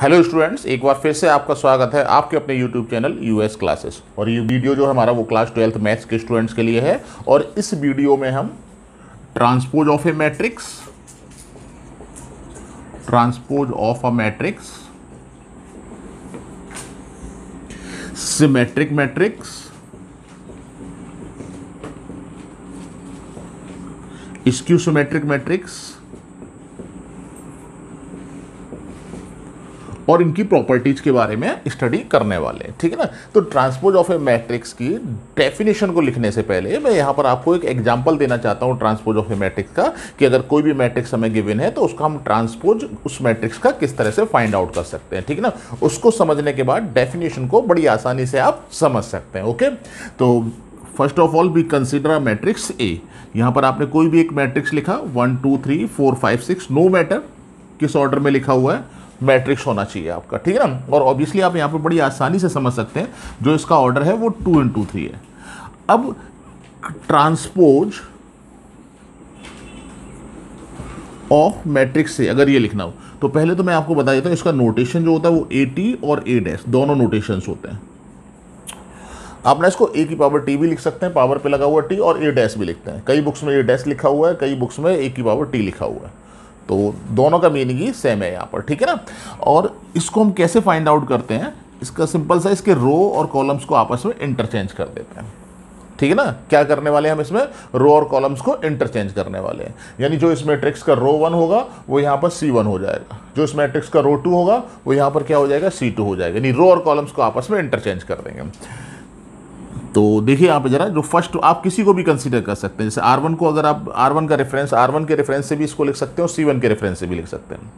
Hello students एक बार फिर से आपका स्वागत है आपके अपने यूट्यूब चैनल यूएस क्लासेस और ये वीडियो जो हमारा वो क्लास ट्वेल्थ मैथ्स के स्टूडेंट्स के लिए है और इस वीडियो में हम transpose of a matrix transpose of a matrix symmetric matrix skew symmetric matrix और इनकी प्रॉपर्टीज के बारे में स्टडी करने वाले हैं ठीक है ना तो ट्रांसपोज ऑफ ए मैट्रिक्स की डेफिनेशन को लिखने से पहले मैं यहाँ पर आपको एक एग्जाम्पल देना चाहता हूँ ट्रांसपोज ऑफ ए मैट्रिक्स का कि अगर कोई भी मैट्रिक्स हमें गिविन है तो उसका हम ट्रांसपोज उस मैट्रिक्स का किस तरह से फाइंड आउट कर सकते हैं ठीक है ना उसको समझने के बाद डेफिनेशन को बड़ी आसानी से आप समझ सकते हैं ओके तो first of all we consider a matrix A यहाँ पर आपने कोई भी एक मैट्रिक्स लिखा one two three four five six no matter किस ऑर्डर में लिखा हुआ है मैट्रिक्स होना चाहिए आपका ठीक है ना और ऑब्वियसली आप यहाँ पर बड़ी आसानी से समझ सकते हैं जो इसका ऑर्डर है वो टू टू थ्री है अब ट्रांसपोज ऑफ मैट्रिक्स से अगर ये लिखना हो तो पहले तो मैं आपको बता देता हूँ इसका नोटेशन जो होता है वो ए टी और ए डैश दोनों नोटेशन होते हैं आप ना इसको ए की पावर टी भी लिख सकते हैं पावर पे लगा हुआ टी और ए डैश भी लिखते हैं कई बुक्स में ए डैश लिखा हुआ है कई बुक्स में ए की पावर टी लिखा हुआ है तो दोनों का मीनिंग ही सेम है यहाँ पर ठीक है ना और इसको हम कैसे फाइंड आउट करते हैं इसका सिंपल सा इसके रो और कॉलम्स को आपस में इंटरचेंज कर देते हैं ठीक है ना क्या करने वाले हैं हम इसमें रो और कॉलम्स को इंटरचेंज करने वाले हैं यानी जो इस मैट्रिक्स का रो वन होगा वो यहाँ पर सी वन हो जाएगा जो इस मैट्रिक्स का रो टू होगा वो यहाँ पर क्या हो जाएगा सी टू हो जाएगा यानी रो और कॉलम्स को आपस में इंटरचेंज कर देंगे तो देखिए आप ज़रा जो फर्स्ट आप किसी को भी कंसीडर कर सकते हैं जैसे आर वन को अगर आप आर वन का रेफरेंस आर वन के रेफरेंस से भी इसको लिख सकते हैं और सी वन के रेफरेंस से भी लिख सकते हैं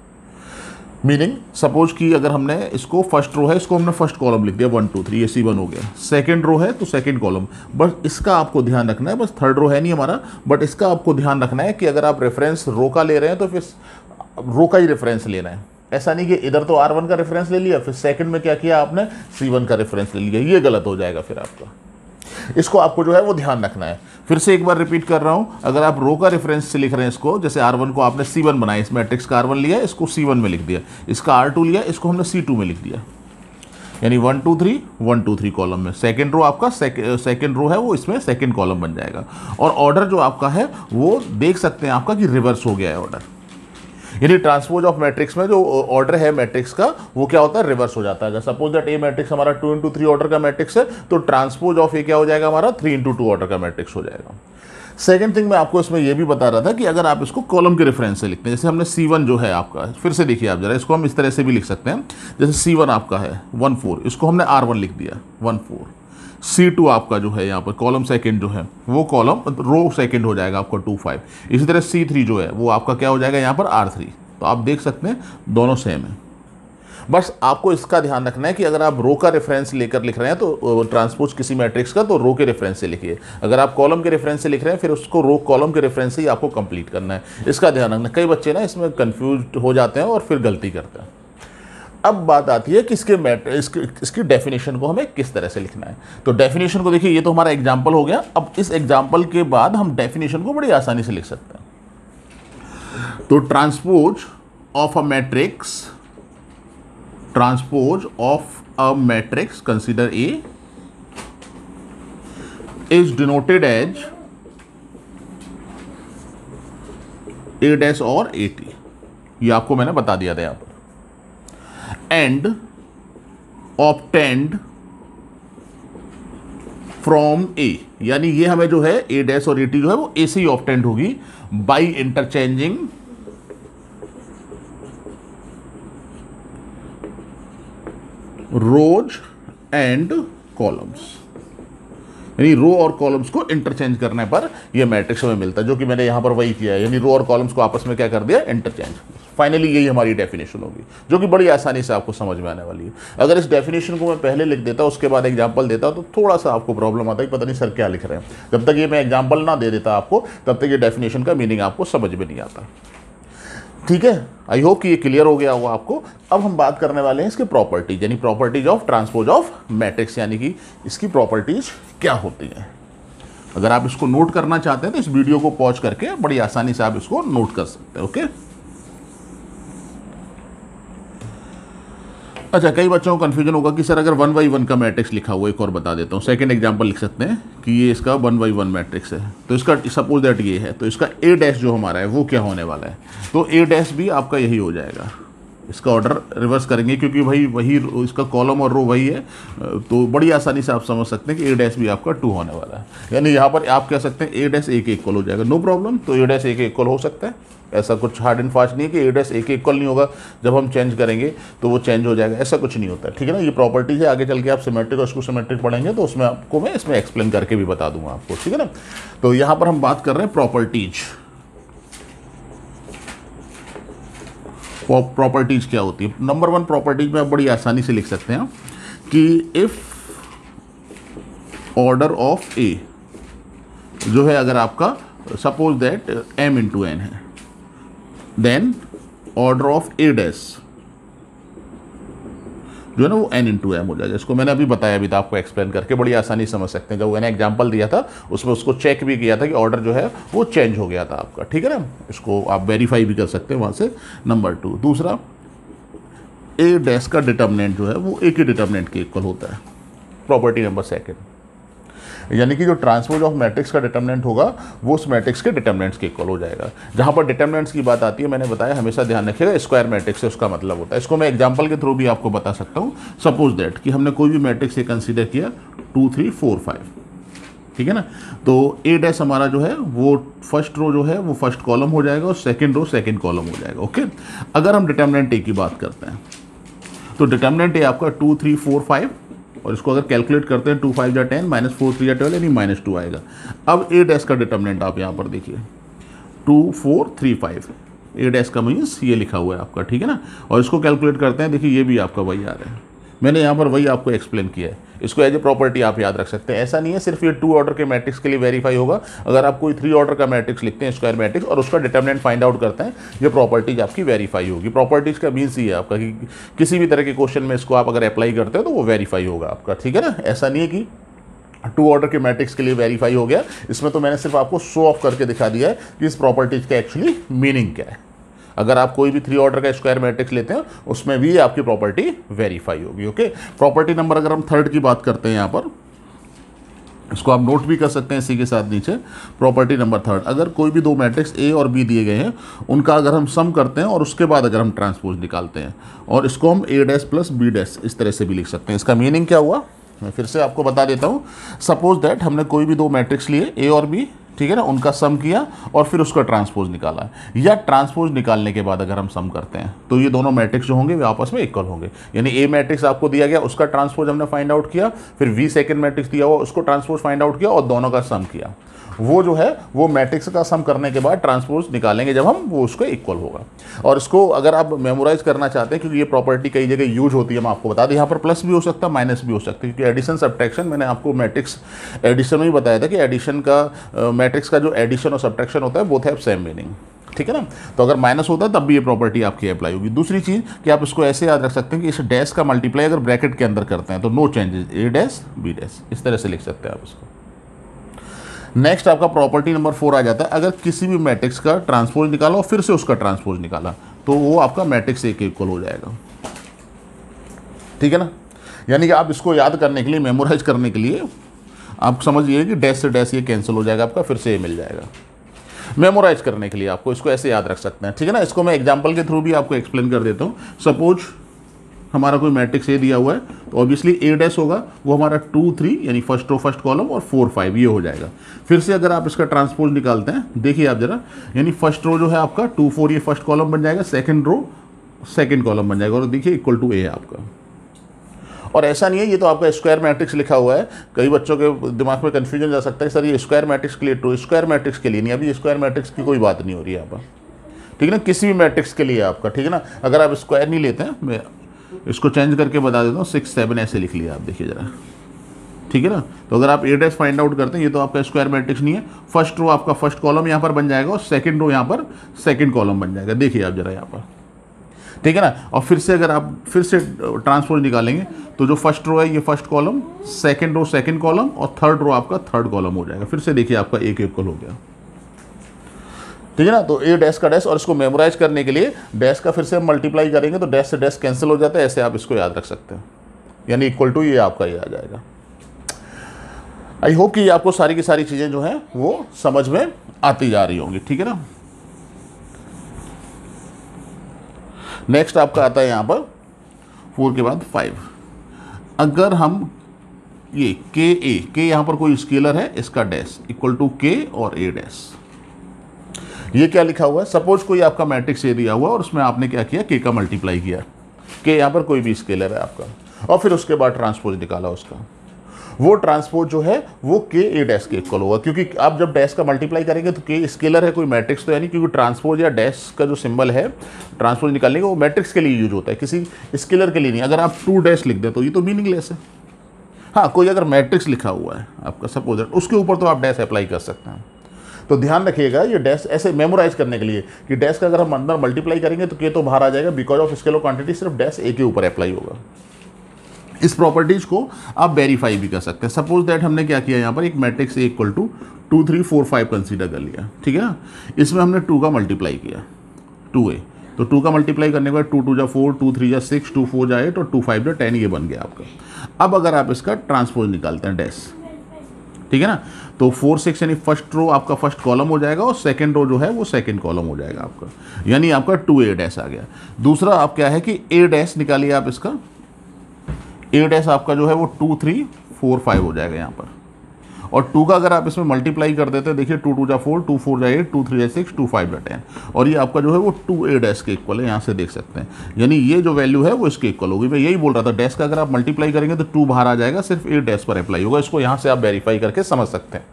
मीनिंग सपोज कि अगर हमने इसको फर्स्ट रो है इसको हमने फर्स्ट कॉलम लिख दिया वन टू थ्री ये सी वन हो गया सेकेंड रो है तो सेकंड कॉलम बस इसका आपको ध्यान रखना है बस थर्ड रो है नहीं हमारा बट इसका आपको ध्यान रखना है कि अगर आप रेफरेंस रो का ले रहे हैं तो फिर रो का ही रेफरेंस लेना है ऐसा नहीं कि इधर तो आर वन का रेफरेंस ले लिया फिर सेकंड में क्या किया आपने सी वन का रेफरेंस ले लिया ये गलत हो जाएगा फिर आपका इसको आपको जो है वो ध्यान रखना है फिर से एक बार रिपीट कर रहा हूँ अगर आप रो का रेफरेंस से लिख रहे हैं इसको जैसे आर वन को आपने सी वन बनाया इस मैट्रिक्स का आर वन लिया इसको सी वन में लिख दिया इसका आर टू लिया इसको हमने सी टू में लिख दिया यानी one two three one two three column में सेकेंड रो आपका सेकेंड रो है वो इसमें सेकेंड कॉलम बन जाएगा और ऑर्डर जो आपका है वो देख सकते हैं आपका कि रिवर्स हो गया है ऑर्डर यानी ट्रांसपोज ऑफ मैट्रिक्स में जो ऑर्डर है मैट्रिक्स का वो क्या होता है रिवर्स हो जाता है अगर सपोज दैट ए मैट्रिक्स हमारा टू इंटू थ्री ऑर्डर का मैट्रिक्स है तो ट्रांसपोज ऑफ ए क्या हो जाएगा हमारा थ्री इंटू टू ऑर्डर का मैट्रिक्स हो जाएगा सेकेंड थिंग मैं आपको इसमें यह भी बता रहा था कि अगर आप इसको कॉलम के रेफरेंस से लिखते हैं जैसे हमने सी वन जो है आपका फिर से देखिए आप जरा इसको हम इस तरह से भी लिख सकते हैं जैसे सी वन आपका है वन फोर इसको हमने आर वन लिख दिया वन फोर सी टू आपका जो है यहाँ पर कॉलम सेकंड जो है वो कॉलम रो सेकंड हो जाएगा आपका टू फाइव इसी तरह सी थ्री जो है वो आपका क्या हो जाएगा यहाँ पर आर थ्री तो आप देख सकते हैं दोनों सेम है बस आपको इसका ध्यान रखना है कि अगर आप रो का रेफरेंस लेकर लिख रहे हैं तो ट्रांसपोज किसी मैट्रिक्स का तो रो के रेफरेंस से लिखिए अगर आप कॉलम के रेफरेंस से लिख रहे हैं फिर उसको रो कॉलम के रेफरेंस से ही आपको कंप्लीट करना है इसका ध्यान रखना कई बच्चे ना इसमें कन्फ्यूज हो जाते हैं और फिर गलती करते हैं अब बात आती है कि इसके मैटर इसके इसकी डेफिनेशन को हमें किस तरह से लिखना है तो डेफिनेशन को देखिए ये तो हमारा एग्जाम्पल हो गया अब इस एग्जाम्पल के बाद हम डेफिनेशन को बड़ी आसानी से लिख सकते हैं तो transpose of a matrix transpose of a matrix consider A is denoted as A dash और टी ये आपको मैंने बता दिया था यहां पर एंड ऑप्टेंड फ्रॉम ए यानी ये हमें जो है ए डैश और ए टी जो है वो ए से ही ऑप्टेंड होगी by interchanging rows and columns यानी रो और कॉलम्स को इंटरचेंज करने पर यह मैट्रिक्स हमें मिलता है जो कि मैंने यहाँ पर वही किया है यानी रो और कॉलम्स को आपस में क्या कर दिया इंटरचेंज फाइनली यही हमारी डेफिनेशन होगी जो कि बड़ी आसानी से आपको समझ में आने वाली है अगर इस डेफिनेशन को मैं पहले लिख देता उसके बाद एग्जाम्पल देता तो थोड़ा सा आपको प्रॉब्लम आता है पता नहीं सर क्या लिख रहे हैं जब तक ये मैं एग्जाम्पल ना दे देता आपको तब तक ये डेफिनेशन का मीनिंग आपको समझ में नहीं आता ठीक है आई होप कि ये क्लियर हो गया होगा आपको अब हम बात करने वाले हैं इसके प्रॉपर्टीज यानी properties of transpose of matrix यानी कि इसकी प्रॉपर्टीज क्या होती हैं अगर आप इसको नोट करना चाहते हैं तो इस वीडियो को पॉज करके बड़ी आसानी से आप इसको नोट कर सकते हैं ओके अच्छा कई बच्चों को कन्फ्यूजन होगा कि सर अगर वन बाई वन का मैट्रिक्स लिखा हुआ एक और बता देता हूँ सेकंड एग्जांपल लिख सकते हैं कि ये इसका वन बाई वन मैट्रिक्स है तो इसका सपोज दैट ये है तो इसका ए डैश जो हमारा है वो क्या होने वाला है तो ए डैश भी आपका यही हो जाएगा इसका ऑर्डर रिवर्स करेंगे क्योंकि भाई वही इसका कॉलम और रो वही है तो बड़ी आसानी से आप समझ सकते हैं कि ए डैश भी आपका टू होने वाला है यानी यहाँ पर आप कह सकते हैं ए डैश एक एक हो जाएगा नो प्रॉब्लम तो ए डैश एक एक हो सकता है ऐसा कुछ हार्ड एंड फास्ट नहीं है कि एड्रेस एक इक्वल नहीं होगा जब हम चेंज करेंगे तो वो चेंज हो जाएगा ऐसा कुछ नहीं होता है ठीक है ना ये प्रॉपर्टीज है आगे चल के आप सिमेट्रिक और इसको सिमेट्रिक पढ़ेंगे तो उसमें आपको मैं इसमें एक्सप्लेन करके भी बता दूंगा आपको ठीक है ना तो यहाँ पर हम बात कर रहे हैं प्रॉपर्टीज प्रॉपर्टीज क्या होती है नंबर वन प्रॉपर्टीज में आप बड़ी आसानी से लिख सकते हैं कि इफ ऑर्डर ऑफ ए जो है अगर आपका suppose that M into N है then order of A dash जो है ना वो एन टू एम हो जाएगा इसको मैंने अभी बताया अभी था आपको एक्सप्लेन करके बड़ी आसानी समझ सकते हैं जब मैंने एग्जाम्पल दिया था उसमें उसको चेक भी किया था कि ऑर्डर जो है वो चेंज हो गया था आपका ठीक है ना इसको आप वेरीफाई भी कर सकते हैं वहाँ से नंबर टू दूसरा ए डेस्क का डिटर्मिनेंट जो है वो ए के डिटर्मिनेंट के इक्वल होता है प्रॉपर्टी नंबर सेकेंड यानी कि जो ट्रांसपोज ऑफ मैट्रिक्स का डिटर्मिनेंट होगा वो उस मैट्रिक्स के डिटर्मिनेंट्स के इक्वल हो जाएगा जहाँ पर डिटर्मिनेंट्स की बात आती है मैंने बताया हमेशा ध्यान रखिएगा स्क्वायर मैट्रिक्स से उसका मतलब होता है इसको मैं एग्जाम्पल के थ्रू भी आपको बता सकता हूँ सपोज दैट कि हमने कोई भी मैट्रिक्स ये कंसिडर किया टू थ्री फोर फाइव ठीक है ना तो ए डैस हमारा जो है वो फर्स्ट रो जो है वो फर्स्ट कॉलम हो जाएगा और सेकेंड रो सेकेंड कॉलम हो जाएगा ओके अगर हम डिटर्मिनेंट ए की बात करते हैं तो डिटर्मिनेंट ए आपका टू थ्री फोर फाइव और इसको अगर कैलकुलेट करते हैं टू फाइव या टेन माइनस फोर थ्री या ट्वेल्व यानी माइनस टू आएगा अब ए डैस का डिटर्मिनेंट आप यहाँ पर देखिए two four three five A dash का मीन्स ये लिखा हुआ है आपका ठीक है ना और इसको कैलकुलेट करते हैं देखिए ये भी आपका वही आ रहा है मैंने यहाँ पर वही आपको एक्सप्लेन किया है इसको एज ए प्रॉपर्टी आप याद रख सकते हैं ऐसा नहीं है सिर्फ ये टू ऑर्डर के मैट्रिक्स के लिए वेरीफाई होगा अगर आप कोई थ्री ऑर्डर का मैट्रिक्स लिखते हैं स्क्वायर मैट्रिक्स और उसका डिटर्मिनेंट फाइंड आउट करते हैं ये प्रॉपर्टीज आपकी वेरीफाई होगी प्रॉपर्टीज का मीन्स ये आपका कि किसी भी तरह के क्वेश्चन में इसको आप अगर अप्लाई करते हैं तो वो वेरीफाई होगा आपका ठीक है ना ऐसा नहीं है कि टू ऑर्डर के मैट्रिक्स के लिए वेरीफाई हो गया इसमें तो मैंने सिर्फ आपको शो ऑफ करके दिखा दिया है कि इस प्रॉपर्टीज का एक्चुअली मीनिंग क्या है अगर आप कोई भी थ्री ऑर्डर का स्क्वायर मैट्रिक्स लेते हैं उसमें भी आपकी प्रॉपर्टी वेरीफाई होगी ओके प्रॉपर्टी नंबर अगर हम थर्ड की बात करते हैं यहाँ पर इसको आप नोट भी कर सकते हैं इसी के साथ नीचे प्रॉपर्टी नंबर थर्ड अगर कोई भी दो मैट्रिक्स ए और बी दिए गए हैं उनका अगर हम सम करते हैं और उसके बाद अगर हम ट्रांसपोज निकालते हैं और इसको हम A dash plus B dash इस तरह से भी लिख सकते हैं इसका मीनिंग क्या हुआ मैं फिर से आपको बता देता हूँ सपोज दैट हमने कोई भी दो मैट्रिक्स लिए ए और बी ठीक है ना उनका सम किया और फिर उसका ट्रांसपोज निकाला या ट्रांसपोज निकालने के बाद अगर हम सम करते हैं तो ये दोनों मैट्रिक्स जो होंगे वे आपस में इक्वल होंगे यानी ए मैट्रिक्स आपको दिया गया उसका ट्रांसपोज हमने फाइंड आउट किया फिर वी सेकेंड मैट्रिक्स दिया हुआ उसको ट्रांसपोज फाइंड आउट किया और दोनों का सम किया वो जो है वो मैट्रिक्स का सम करने के बाद ट्रांसपोज निकालेंगे जब हम वो उसको इक्वल होगा और इसको अगर आप मेमोराइज करना चाहते हैं क्योंकि ये प्रॉपर्टी कई जगह यूज होती है मैं आपको बता दें यहाँ पर प्लस भी हो सकता है माइनस भी हो सकता है क्योंकि एडिशन सब्ट्रैक्शन मैंने आपको मैट्रिक्स एडिशन में भी बताया था कि एडिशन का मैट्रिक्स का जो एडिशन और सब्ट्रैक्शन होता है वो हैव सेम मीनिंग ठीक है ना तो अगर माइनस होता है तब भी ये प्रॉपर्टी आपकी अप्लाई होगी दूसरी चीज़ कि आप इसको ऐसे याद रख सकते हैं कि इस डैश का मल्टीप्लाई अगर ब्रैकेट के अंदर करते हैं तो no changes A dash B dash इस तरह से लिख सकते हैं आप इसको नेक्स्ट आपका प्रॉपर्टी नंबर फोर आ जाता है अगर किसी भी मैट्रिक्स का ट्रांसपोज निकाला और फिर से उसका ट्रांसपोज निकाला तो वो आपका मैट्रिक्स एक इक्वल हो जाएगा ठीक है ना यानी कि आप इसको याद करने के लिए मेमोराइज करने के लिए आप समझिए कि डैश से डैश ये कैंसिल हो जाएगा आपका फिर से ये मिल जाएगा मेमोराइज करने के लिए आपको इसको ऐसे याद रख सकते हैं ठीक है ना इसको मैं एग्जाम्पल के थ्रू भी आपको एक्सप्लेन कर देता हूँ सपोज हमारा कोई मैट्रिक्स ए दिया हुआ है तो ऑब्वियसली ए डैश होगा वो हमारा टू थ्री यानी फर्स्ट रो फर्स्ट कॉलम और फोर फाइव ये हो जाएगा फिर से अगर आप इसका ट्रांसपोज निकालते हैं देखिए आप जरा यानी फर्स्ट रो जो है आपका टू फोर ये फर्स्ट कॉलम बन जाएगा सेकेंड रो सेकेंड कॉलम बन जाएगा और देखिए इक्वल टू ए है आपका और ऐसा नहीं है ये तो आपका स्क्वायर मैट्रिक्स लिखा हुआ है कई बच्चों के दिमाग में कन्फ्यूजन जा सकता है सर ये स्क्वायर मैट्रिक्स के लिए टू स्क्वायर मैट्रिक्स के लिए नहीं अभी स्क्वायर मैट्रिक्स की कोई बात नहीं हो रही है यहाँ पर ठीक है ना किसी भी मैट्रिक्स के लिए आपका ठीक है ना अगर आप स्क्वायर नहीं लेते हैं इसको चेंज करके बता देता हूँ सिक्स सेवन ऐसे लिख लिया आप देखिए ज़रा ठीक है ना तो अगर आप एड्रेस फाइंड आउट करते हैं ये तो आपका स्क्वायर मैट्रिक्स नहीं है फर्स्ट रो आपका फर्स्ट कॉलम यहाँ पर बन जाएगा और सेकंड रो यहाँ पर सेकंड कॉलम बन जाएगा देखिए आप जरा यहाँ पर ठीक है ना और फिर से अगर आप फिर से ट्रांसफोर्ट निकालेंगे तो जो फर्स्ट रो है ये first column second row second column और थर्ड रो आपका थर्ड कॉलम हो जाएगा फिर से देखिए आपका एक इक्वल हो गया ठीक है ना तो ए डैश का डैश और इसको मेमोराइज करने के लिए डैश का फिर से हम मल्टीप्लाई करेंगे तो डैश से डैश कैंसिल हो जाता है ऐसे आप इसको याद रख सकते हैं यानी इक्वल टू ये आपका ये आ जाएगा आई होप कि आपको सारी की सारी चीज़ें जो हैं वो समझ में आती जा रही होंगी ठीक है ना नेक्स्ट आपका आता है यहाँ पर फोर के बाद फाइव अगर हम ये के ए के यहाँ पर कोई स्केलर है इसका डैश इक्वल टू के और ए डैश ये क्या लिखा हुआ है सपोज कोई आपका मैट्रिक्स एरिया हुआ और उसमें आपने क्या किया के का मल्टीप्लाई किया के यहाँ पर कोई भी स्केलर है आपका और फिर उसके बाद ट्रांसपोज निकाला उसका वो ट्रांसपोज जो है वो के ए डैश के इक्वल होगा क्योंकि आप जब डैश का मल्टीप्लाई करेंगे तो के स्केलर है कोई मैट्रिक्स तो यानी क्योंकि ट्रांसपोज या डैश का जो सिंबल है ट्रांसपोज निकालने का वो मैट्रिक्स के लिए यूज होता है किसी स्केलर के लिए नहीं अगर आप टू डैश लिख दें तो ये तो मीनिंगलेस है हाँ कोई अगर मैट्रिक्स लिखा हुआ है आपका सपोज उसके ऊपर तो आप डैश अप्लाई कर सकते हैं तो ध्यान रखिएगा ये डैश ऐसे मेमोराइज करने के लिए कि डैश का अगर हम अंदर मल्टीप्लाई करेंगे तो ये तो बाहर आ जाएगा बिकॉज ऑफ स्केलो क्वांटिटी सिर्फ डैश ए के ऊपर अप्लाई होगा इस प्रॉपर्टीज को आप वेरीफाई भी कर सकते हैं सपोज दैट हमने क्या किया यहाँ पर एक matrix A equal to two three four five consider कर लिया ठीक है इसमें हमने टू का मल्टीप्लाई किया टू ए तो टू का मल्टीप्लाई करने के बाद टू टू जा फोर टू थ्री जा सिक्स टू फोर जा एट और टू फाइव जो टेन ये बन गया आपका अब अगर आप इसका ट्रांसपोज निकालते हैं डैश ठीक है ना तो फोर सिक्स यानी फर्स्ट रो आपका फर्स्ट कॉलम हो जाएगा और सेकेंड रो जो है वो सेकेंड कॉलम हो जाएगा आपका यानी आपका टू ए डैस आ गया दूसरा आप क्या है कि ए डैस निकालिए आप इसका ए डैस आपका जो है वो टू थ्री फोर फाइव हो जाएगा यहाँ पर और टू का अगर आप इसमें मल्टीप्लाई कर देते हैं देखिए टू टू जा फोर टू फोर जा एट टू थ्री जा सिक्स टू फाइव जा टेन और ये आपका जो है वो टू ए डैश के इक्वल है यहाँ से देख सकते हैं यानी ये जो वैल्यू है वो इसके इक्वल होगी मैं यही बोल रहा था डैश का अगर आप मल्टीप्लाई करेंगे तो टू बाहर आ जाएगा सिर्फ ए डैश पर अप्लाई होगा इसको यहाँ से आप वेरीफाई करके समझ सकते हैं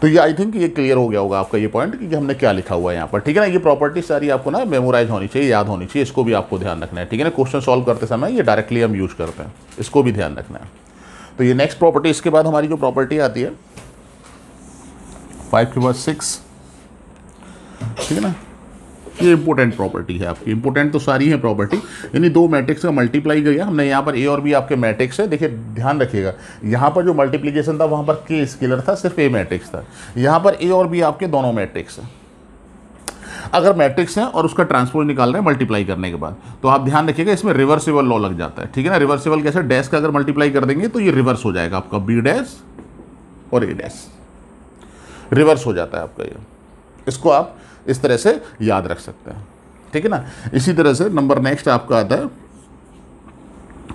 तो ये आई थिंक ये क्लियर हो गया होगा आपका ये पॉइंट कि हमने क्या लिखा हुआ है यहाँ पर ठीक है ना ये प्रॉपर्टी सारी आपको ना मेमोराइज होनी चाहिए याद होनी चाहिए इसको भी आपको ध्यान रखना है ठीक है ना क्वेश्चन सॉल्व करते समय ये डायरेक्टली हम यूज़ करते हैं इसको भी ध्यान रखना है तो ये नेक्स्ट प्रॉपर्टी इसके बाद हमारी जो प्रॉपर्टी आती है फाइव के बाद सिक्स ठीक है ना ये इंपॉर्टेंट प्रॉपर्टी है आपकी इंपॉर्टेंट तो सारी है प्रॉपर्टी यानी दो मैट्रिक्स का मल्टीप्लाई किया हमने यहाँ पर ए और बी आपके मैट्रिक्स है देखिए ध्यान रखिएगा यहाँ पर जो मल्टीप्लीकेशन था वहाँ पर के स्केलर था सिर्फ ए मैट्रिक्स था यहाँ पर ए और बी आपके दोनों मैट्रिक्स है अगर मैट्रिक्स है और उसका ट्रांसपोज निकाल रहे हैं मल्टीप्लाई करने के बाद तो आप ध्यान रखिएगा इसमें रिवर्सिबल लॉ लग जाता है ठीक है ना रिवर्सिबल कैसे डैश का अगर मल्टीप्लाई कर देंगे तो ये रिवर्स हो जाएगा आपका बी डैश और ए डैश रिवर्स हो जाता है आपका ये इसको आप इस तरह से याद रख सकते हैं ठीक है ना इसी तरह से नंबर नेक्स्ट आपका आता है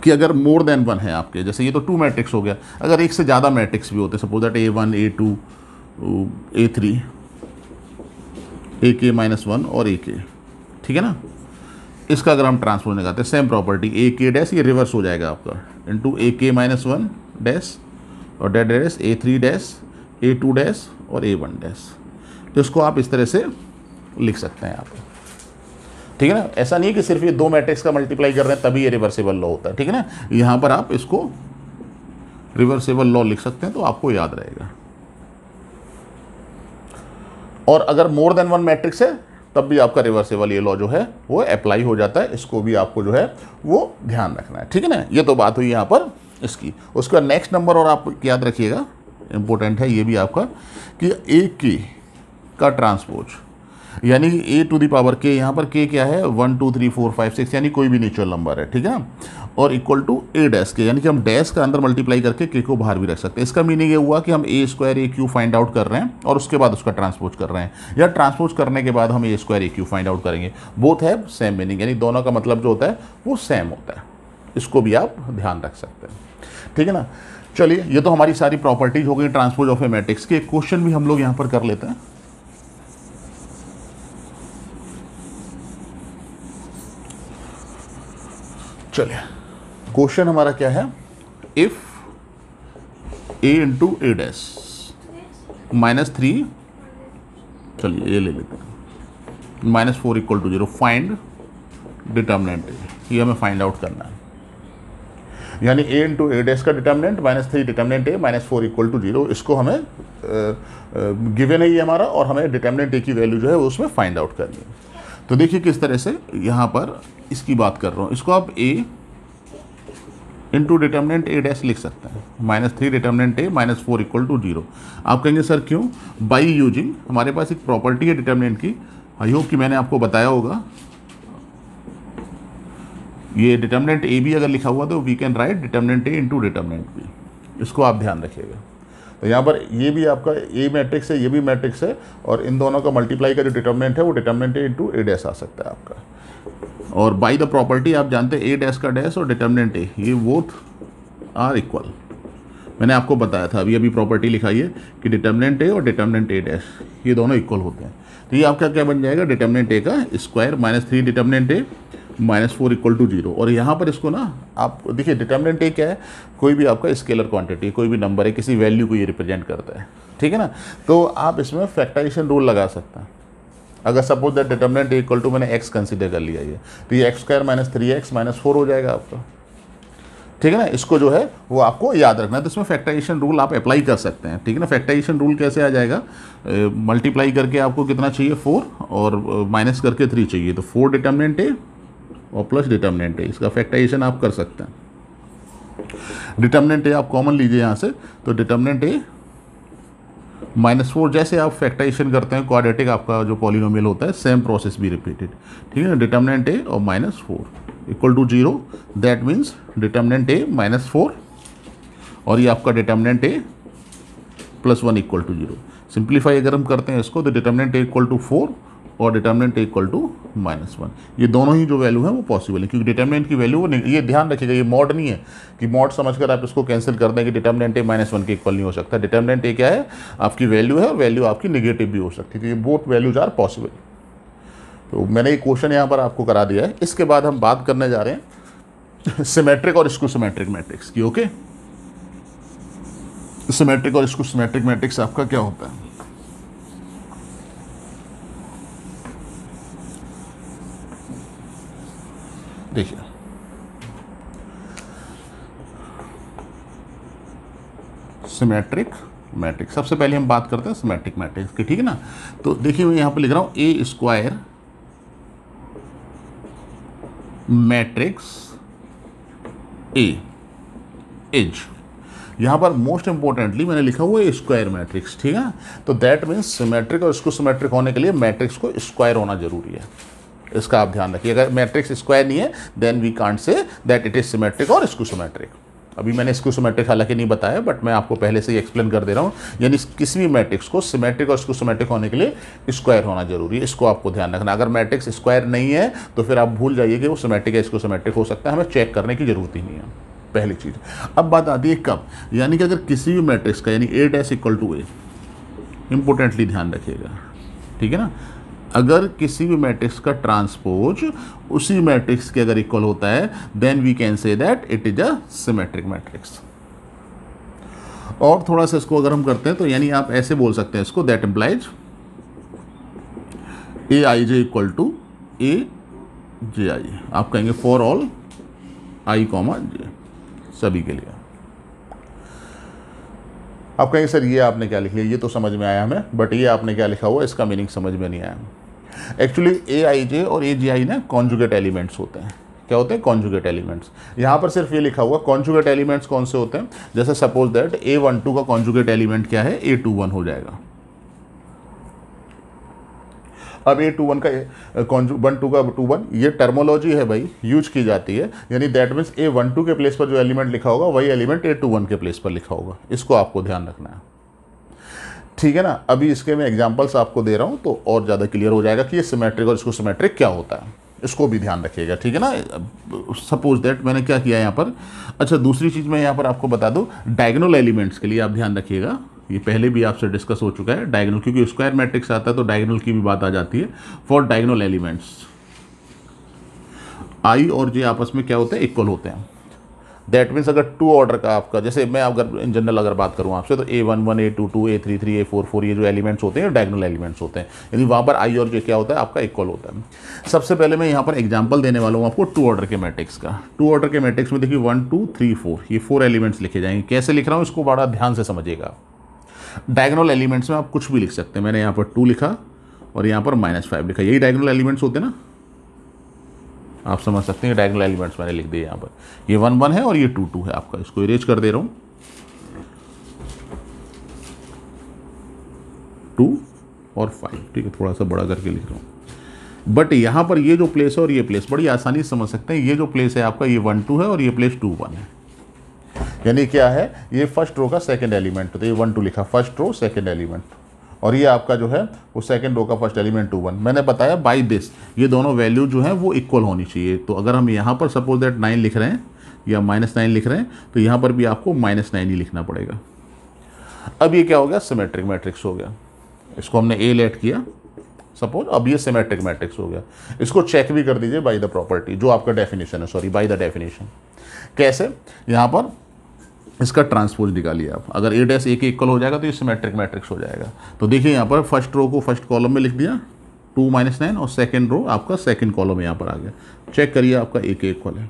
कि अगर मोर देन वन है आपके जैसे ये तो टू मैट्रिक्स हो गया अगर एक से ज़्यादा मैट्रिक्स भी होते suppose that A one A two A three A K minus one और ए के ठीक है ना इसका अगर हम ट्रांसफॉर्म निकालते हैं सेम प्रॉपर्टी ए के डैश ये रिवर्स हो जाएगा आपका into A K minus one dash और डेड dash A three dash A two dash और ए वन डैश तो इसको आप इस तरह से लिख सकते हैं आप ठीक है ना ऐसा नहीं कि सिर्फ ये दो मैट्रिक्स का मल्टीप्लाई कर रहे हैं तभी ये रिवर्सेबल लॉ होता है ठीक है ना यहाँ पर आप इसको रिवर्सेबल लॉ लिख सकते हैं तो आपको याद रहेगा और अगर मोर देन वन मैट्रिक्स है तब भी आपका रिवर्सेबल ये लॉ जो है वो अप्लाई हो जाता है इसको भी आपको जो है वो ध्यान रखना है ठीक है ना ये तो बात हुई यहाँ पर इसकी उसका नेक्स्ट नंबर और आप याद रखिएगा इम्पोर्टेंट है ये भी आपका कि ए के का ट्रांसपोज यानी ए टू दी पावर के यहाँ पर के क्या है one two three four five six यानी कोई भी नेचुरल नंबर है ठीक है और इक्वल टू ए डैश के यानी कि हम डैश का अंदर मल्टीप्लाई करके के को बाहर भी रख सकते हैं इसका मीनिंग ये हुआ कि हम A square A cube find out कर रहे हैं और उसके बाद उसका ट्रांसपोज कर रहे हैं या ट्रांसपोज करने के बाद हम A square A cube find out करेंगे बोथ है सेम मीनिंग यानी दोनों का मतलब जो होता है वो सेम होता है इसको भी आप ध्यान रख सकते हैं ठीक है ना चलिए ये तो हमारी सारी प्रॉपर्टीज हो गई ट्रांसपोज ऑफ ए मैट्रिक्स के एक क्वेश्चन भी हम लोग यहाँ पर कर लेते हैं चलिए क्वेश्चन हमारा क्या है if A into A dash minus three चलिए ये ले लेते हैं minus four equal to zero find determinant ये हमें फाइंड आउट करना है यानी ए इंटू ए डैस का determinant minus three determinant A minus four equal to zero इसको हमें गिवेन है ये हमारा और हमें डिटर्मिनेंट ए की वैल्यू जो है उसमें फाइंड आउट करनी है तो देखिए किस तरह से यहाँ पर इसकी बात कर रहा हूँ इसको आप A into determinant A dash लिख सकते हैं minus three determinant A minus four equal to zero आप कहेंगे सर क्यों बाई यूजिंग हमारे पास एक प्रॉपर्टी है डिटर्मिनेंट की आई होप कि मैंने आपको बताया होगा ये डिटर्मिनेंट ए भी अगर लिखा हुआ तो we can write determinant A into determinant B इसको आप ध्यान रखिएगा तो यहाँ पर ये भी आपका ए मैट्रिक्स है ये भी मैट्रिक्स है और इन दोनों का मल्टीप्लाई का जो डिटर्मिनेंट है वो डिटर्मिनेंट इंटू ए डैस आ सकता है आपका और बाई द प्रॉपर्टी आप जानते हैं ए डैस का डैश और डिटर्मिनेंट ए ये बोथ आर इक्वल मैंने आपको बताया था अभी अभी प्रॉपर्टी लिखाई है कि डिटर्मिनेंट ए और डिटर्मिनेंट ए डैश ये दोनों इक्वल होते हैं तो ये आपका क्या बन जाएगा डिटर्मिनेंट ए का square minus three determinant A minus four equal to zero और यहाँ पर इसको ना आप देखिए डिटर्मिनेंट ए क्या है कोई भी आपका स्केलर क्वांटिटी कोई भी नंबर है किसी वैल्यू को ये रिप्रेजेंट करता है ठीक है ना तो आप इसमें फैक्टराइजेशन रूल लगा सकते हैं अगर suppose that determinant equal to मैंने एक्स कंसिडर कर लिया ये तो ये X square minus three X minus four हो जाएगा आपका ठीक है ना इसको जो है वो आपको याद रखना है तो इसमें फैक्टराइजेशन रूल आप अप्लाई कर सकते हैं ठीक है ना फैक्टराइजेशन रूल कैसे आ जाएगा मल्टीप्लाई करके आपको कितना चाहिए फोर और माइनस करके थ्री चाहिए तो फोर डिटर्मिनेंट ए और प्लस डिटर्मिनेंट ए इसका फैक्टाइजेशन आप कर सकते हैं डिटर्मिनेंट ए आप कॉमन लीजिए यहाँ से तो डिटर्मिनेंट ए माइनस फोर जैसे आप फैक्टाइजेशन करते हैं क्वाड्रेटिक आपका जो पॉलिनोमियल होता है सेम प्रोसेस भी रिपीटेड ठीक है डिटर्मिनेंट ए और minus four equal to zero that means determinant A minus four और ये आपका determinant A plus one equal to zero simplify अगर हम करते हैं इसको तो determinant A equal to four और determinant equal to minus one ये दोनों ही जो वैल्यू है वो पॉसिबल है क्योंकि डिटर्मिनेंट की वैल्यू वो ये ध्यान रखिएगा ये मॉड नहीं है कि मॉड समझकर आप इसको कैंसिल कर दें कि डिटर्मिनेंट ए माइनस वन के इक्वल नहीं हो सकता डिटर्मिनेंट ए क्या है आपकी वैल्यू है वैल्यू आपकी निगेटिव भी हो सकती है तो ये बोथ वैल्यूज आर पॉसिबल तो मैंने ये क्वेश्चन यहाँ पर आपको करा दिया है इसके बाद हम बात करने जा रहे हैं सिमेट्रिक और इसको सिमेट्रिक मैट्रिक्स की ओके सिमेट्रिक और इसको सिमेट्रिक मैट्रिक्स आपका क्या होता है देखिए सिमेट्रिक मैट्रिक्स सबसे पहले हम बात करते हैं सिमेट्रिक मैट्रिक्स की ठीक है ना तो देखिए मैं यहां पे लिख रहा हूं A square matrix A is यहां पर मोस्ट इंपोर्टेंटली मैंने लिखा हुआ है स्क्वायर मैट्रिक्स ठीक है तो दैट मीन्स सिमेट्रिक और इसको सिमेट्रिक होने के लिए मैट्रिक्स को स्क्वायर होना जरूरी है इसका आप ध्यान रखिए अगर मैट्रिक्स स्क्वायर नहीं है then we can't say that it is symmetric और सोमेट्रिक अभी मैंने इसको सोमेट्रिक हालांकि नहीं बताया बट मैं आपको पहले से ही एक्सप्लेन कर दे रहा हूँ यानी किसी भी मैट्रिक्स को सिमेट्रिक और इसको सोमेट्रिक होने के लिए स्क्वायर होना जरूरी है इसको आपको ध्यान रखना अगर मैट्रिक्स स्क्वायर नहीं है तो फिर आप भूल जाइए कि वो सिमेट्रिक या इसको सोमेट्रिक हो सकता है हमें चेक करने की जरूरत ही नहीं है पहली चीज़ अब बात आती है कब यानी कि अगर किसी भी मैट्रिक्स का यानी A dash equal to A importantly ध्यान रखिएगा ठीक है ना अगर किसी भी मैट्रिक्स का ट्रांसपोज उसी मैट्रिक्स के अगर इक्वल होता है then we can say that it is a symmetric matrix और थोड़ा सा इसको अगर हम करते हैं तो यानी आप ऐसे बोल सकते हैं इसको that implies A I J equal to A J I आप कहेंगे for all I comma J सभी के लिए आप कहेंगे सर ये आपने क्या लिख लिया ये तो समझ में आया हमें बट ये आपने क्या लिखा हुआ इसका मीनिंग समझ में नहीं आया एक्चुअली ए आई जे और ए जी आई ना कॉन्जुगेट एलिमेंट्स होते हैं क्या होते हैं कॉन्जुगेट एलिमेंट्स यहाँ पर सिर्फ ये लिखा हुआ कॉन्जुगेट एलिमेंट्स कौन से होते हैं जैसे suppose that A one two का कॉन्जुगेट एलिमेंट क्या है ए टू वन हो जाएगा अब ए टू वन का वन टू का टू वन ये टर्मोलॉजी है भाई यूज की जाती है यानी that means A one two के प्लेस पर जो एलिमेंट लिखा होगा वही एलिमेंट ए टू वन के प्लेस पर लिखा होगा इसको आपको ध्यान रखना है ठीक है ना अभी इसके मैं एग्जाम्पल्स आपको दे रहा हूँ तो और ज़्यादा क्लियर हो जाएगा कि ये सिमेट्रिक और इसको सिमेट्रिक क्या होता है इसको भी ध्यान रखिएगा ठीक है ना सपोज दैट मैंने क्या किया यहाँ पर अच्छा दूसरी चीज़ मैं यहाँ पर आपको बता दूँ डायगोनल एलिमेंट्स के लिए आप ध्यान रखिएगा ये पहले भी आपसे डिस्कस हो चुका है डायगोनल क्योंकि स्क्वायर मैट्रिक्स आता है तो डायगोनल की भी बात आ जाती है फॉर डायगोनल एलिमेंट्स आई और जे आपस में क्या होते हैं इक्वल होते हैं दैट मीन्स अगर टू ऑर्डर का आपका जैसे मैं अगर इन जनरल अगर बात करूँ आपसे तो A one one A two two A three three A four four ये जो एलिमेंट्स होते हैं डायगोनल एलिमेंट्स होते हैं यानी वहाँ पर आई और जे क्या होता है आपका इक्वल होता है सबसे पहले मैं यहाँ पर एग्जाम्पल देने वाला हूँ आपको टू ऑर्डर के मैट्रिक्स का टू ऑर्डर के मैट्रिक्स में देखिए वन टू थ्री फोर ये फोर एलिमेंट्स लिखे जाएंगे कैसे लिख रहा हूँ इसको बड़ा ध्यान से समझिएगा आप डायगोनल एलिमेंट्स में आप कुछ भी लिख सकते हैं मैंने यहाँ पर टू लिखा और यहाँ पर माइनस फाइव लिखा यही डायगोनल एलिमेंट्स होते हैं ना आप समझ सकते हैं डायगोनल एलिमेंट्स मैंने लिख दिए यहाँ पर ये वन वन है और ये टू टू है आपका इसको इरेज कर दे रहा हूँ टू और फाइव ठीक है थोड़ा सा बड़ा करके लिख रहा हूँ बट यहाँ पर ये जो प्लेस है और ये प्लेस बड़ी आसानी से समझ सकते हैं ये जो प्लेस है आपका ये वन टू है और ये प्लेस टू वन है यानी क्या है ये फर्स्ट रो का सेकेंड एलिमेंट तो ये वन टू लिखा फर्स्ट रो सेकेंड एलिमेंट और ये आपका जो है वो सेकेंड रो का फर्स्ट एलिमेंट टू वन मैंने बताया बाई दिस ये दोनों वैल्यू जो है वो इक्वल होनी चाहिए तो अगर हम यहाँ पर सपोज दैट नाइन लिख रहे हैं या माइनस नाइन लिख रहे हैं तो यहाँ पर भी आपको माइनस नाइन ही लिखना पड़ेगा अब ये क्या हो गया सिमेट्रिक मैट्रिक्स हो गया इसको हमने ए लेट किया सपोज अब ये सिमेट्रिक मैट्रिक्स हो गया इसको चेक भी कर दीजिए बाय द प्रॉपर्टी जो आपका डेफिनेशन है सॉरी बाय द डेफिनेशन कैसे यहाँ पर इसका ट्रांसपोज निकालिए आप अगर ए डैस ए के इक्वल हो जाएगा तो ये सिमेट्रिक मैट्रिक्स हो जाएगा तो देखिए यहाँ पर फर्स्ट रो को फर्स्ट कॉलम में लिख दिया टू माइनस नाइन और सेकेंड रो आपका सेकेंड कॉलम यहाँ पर आ गया चेक करिए आपका ए के इक्वल है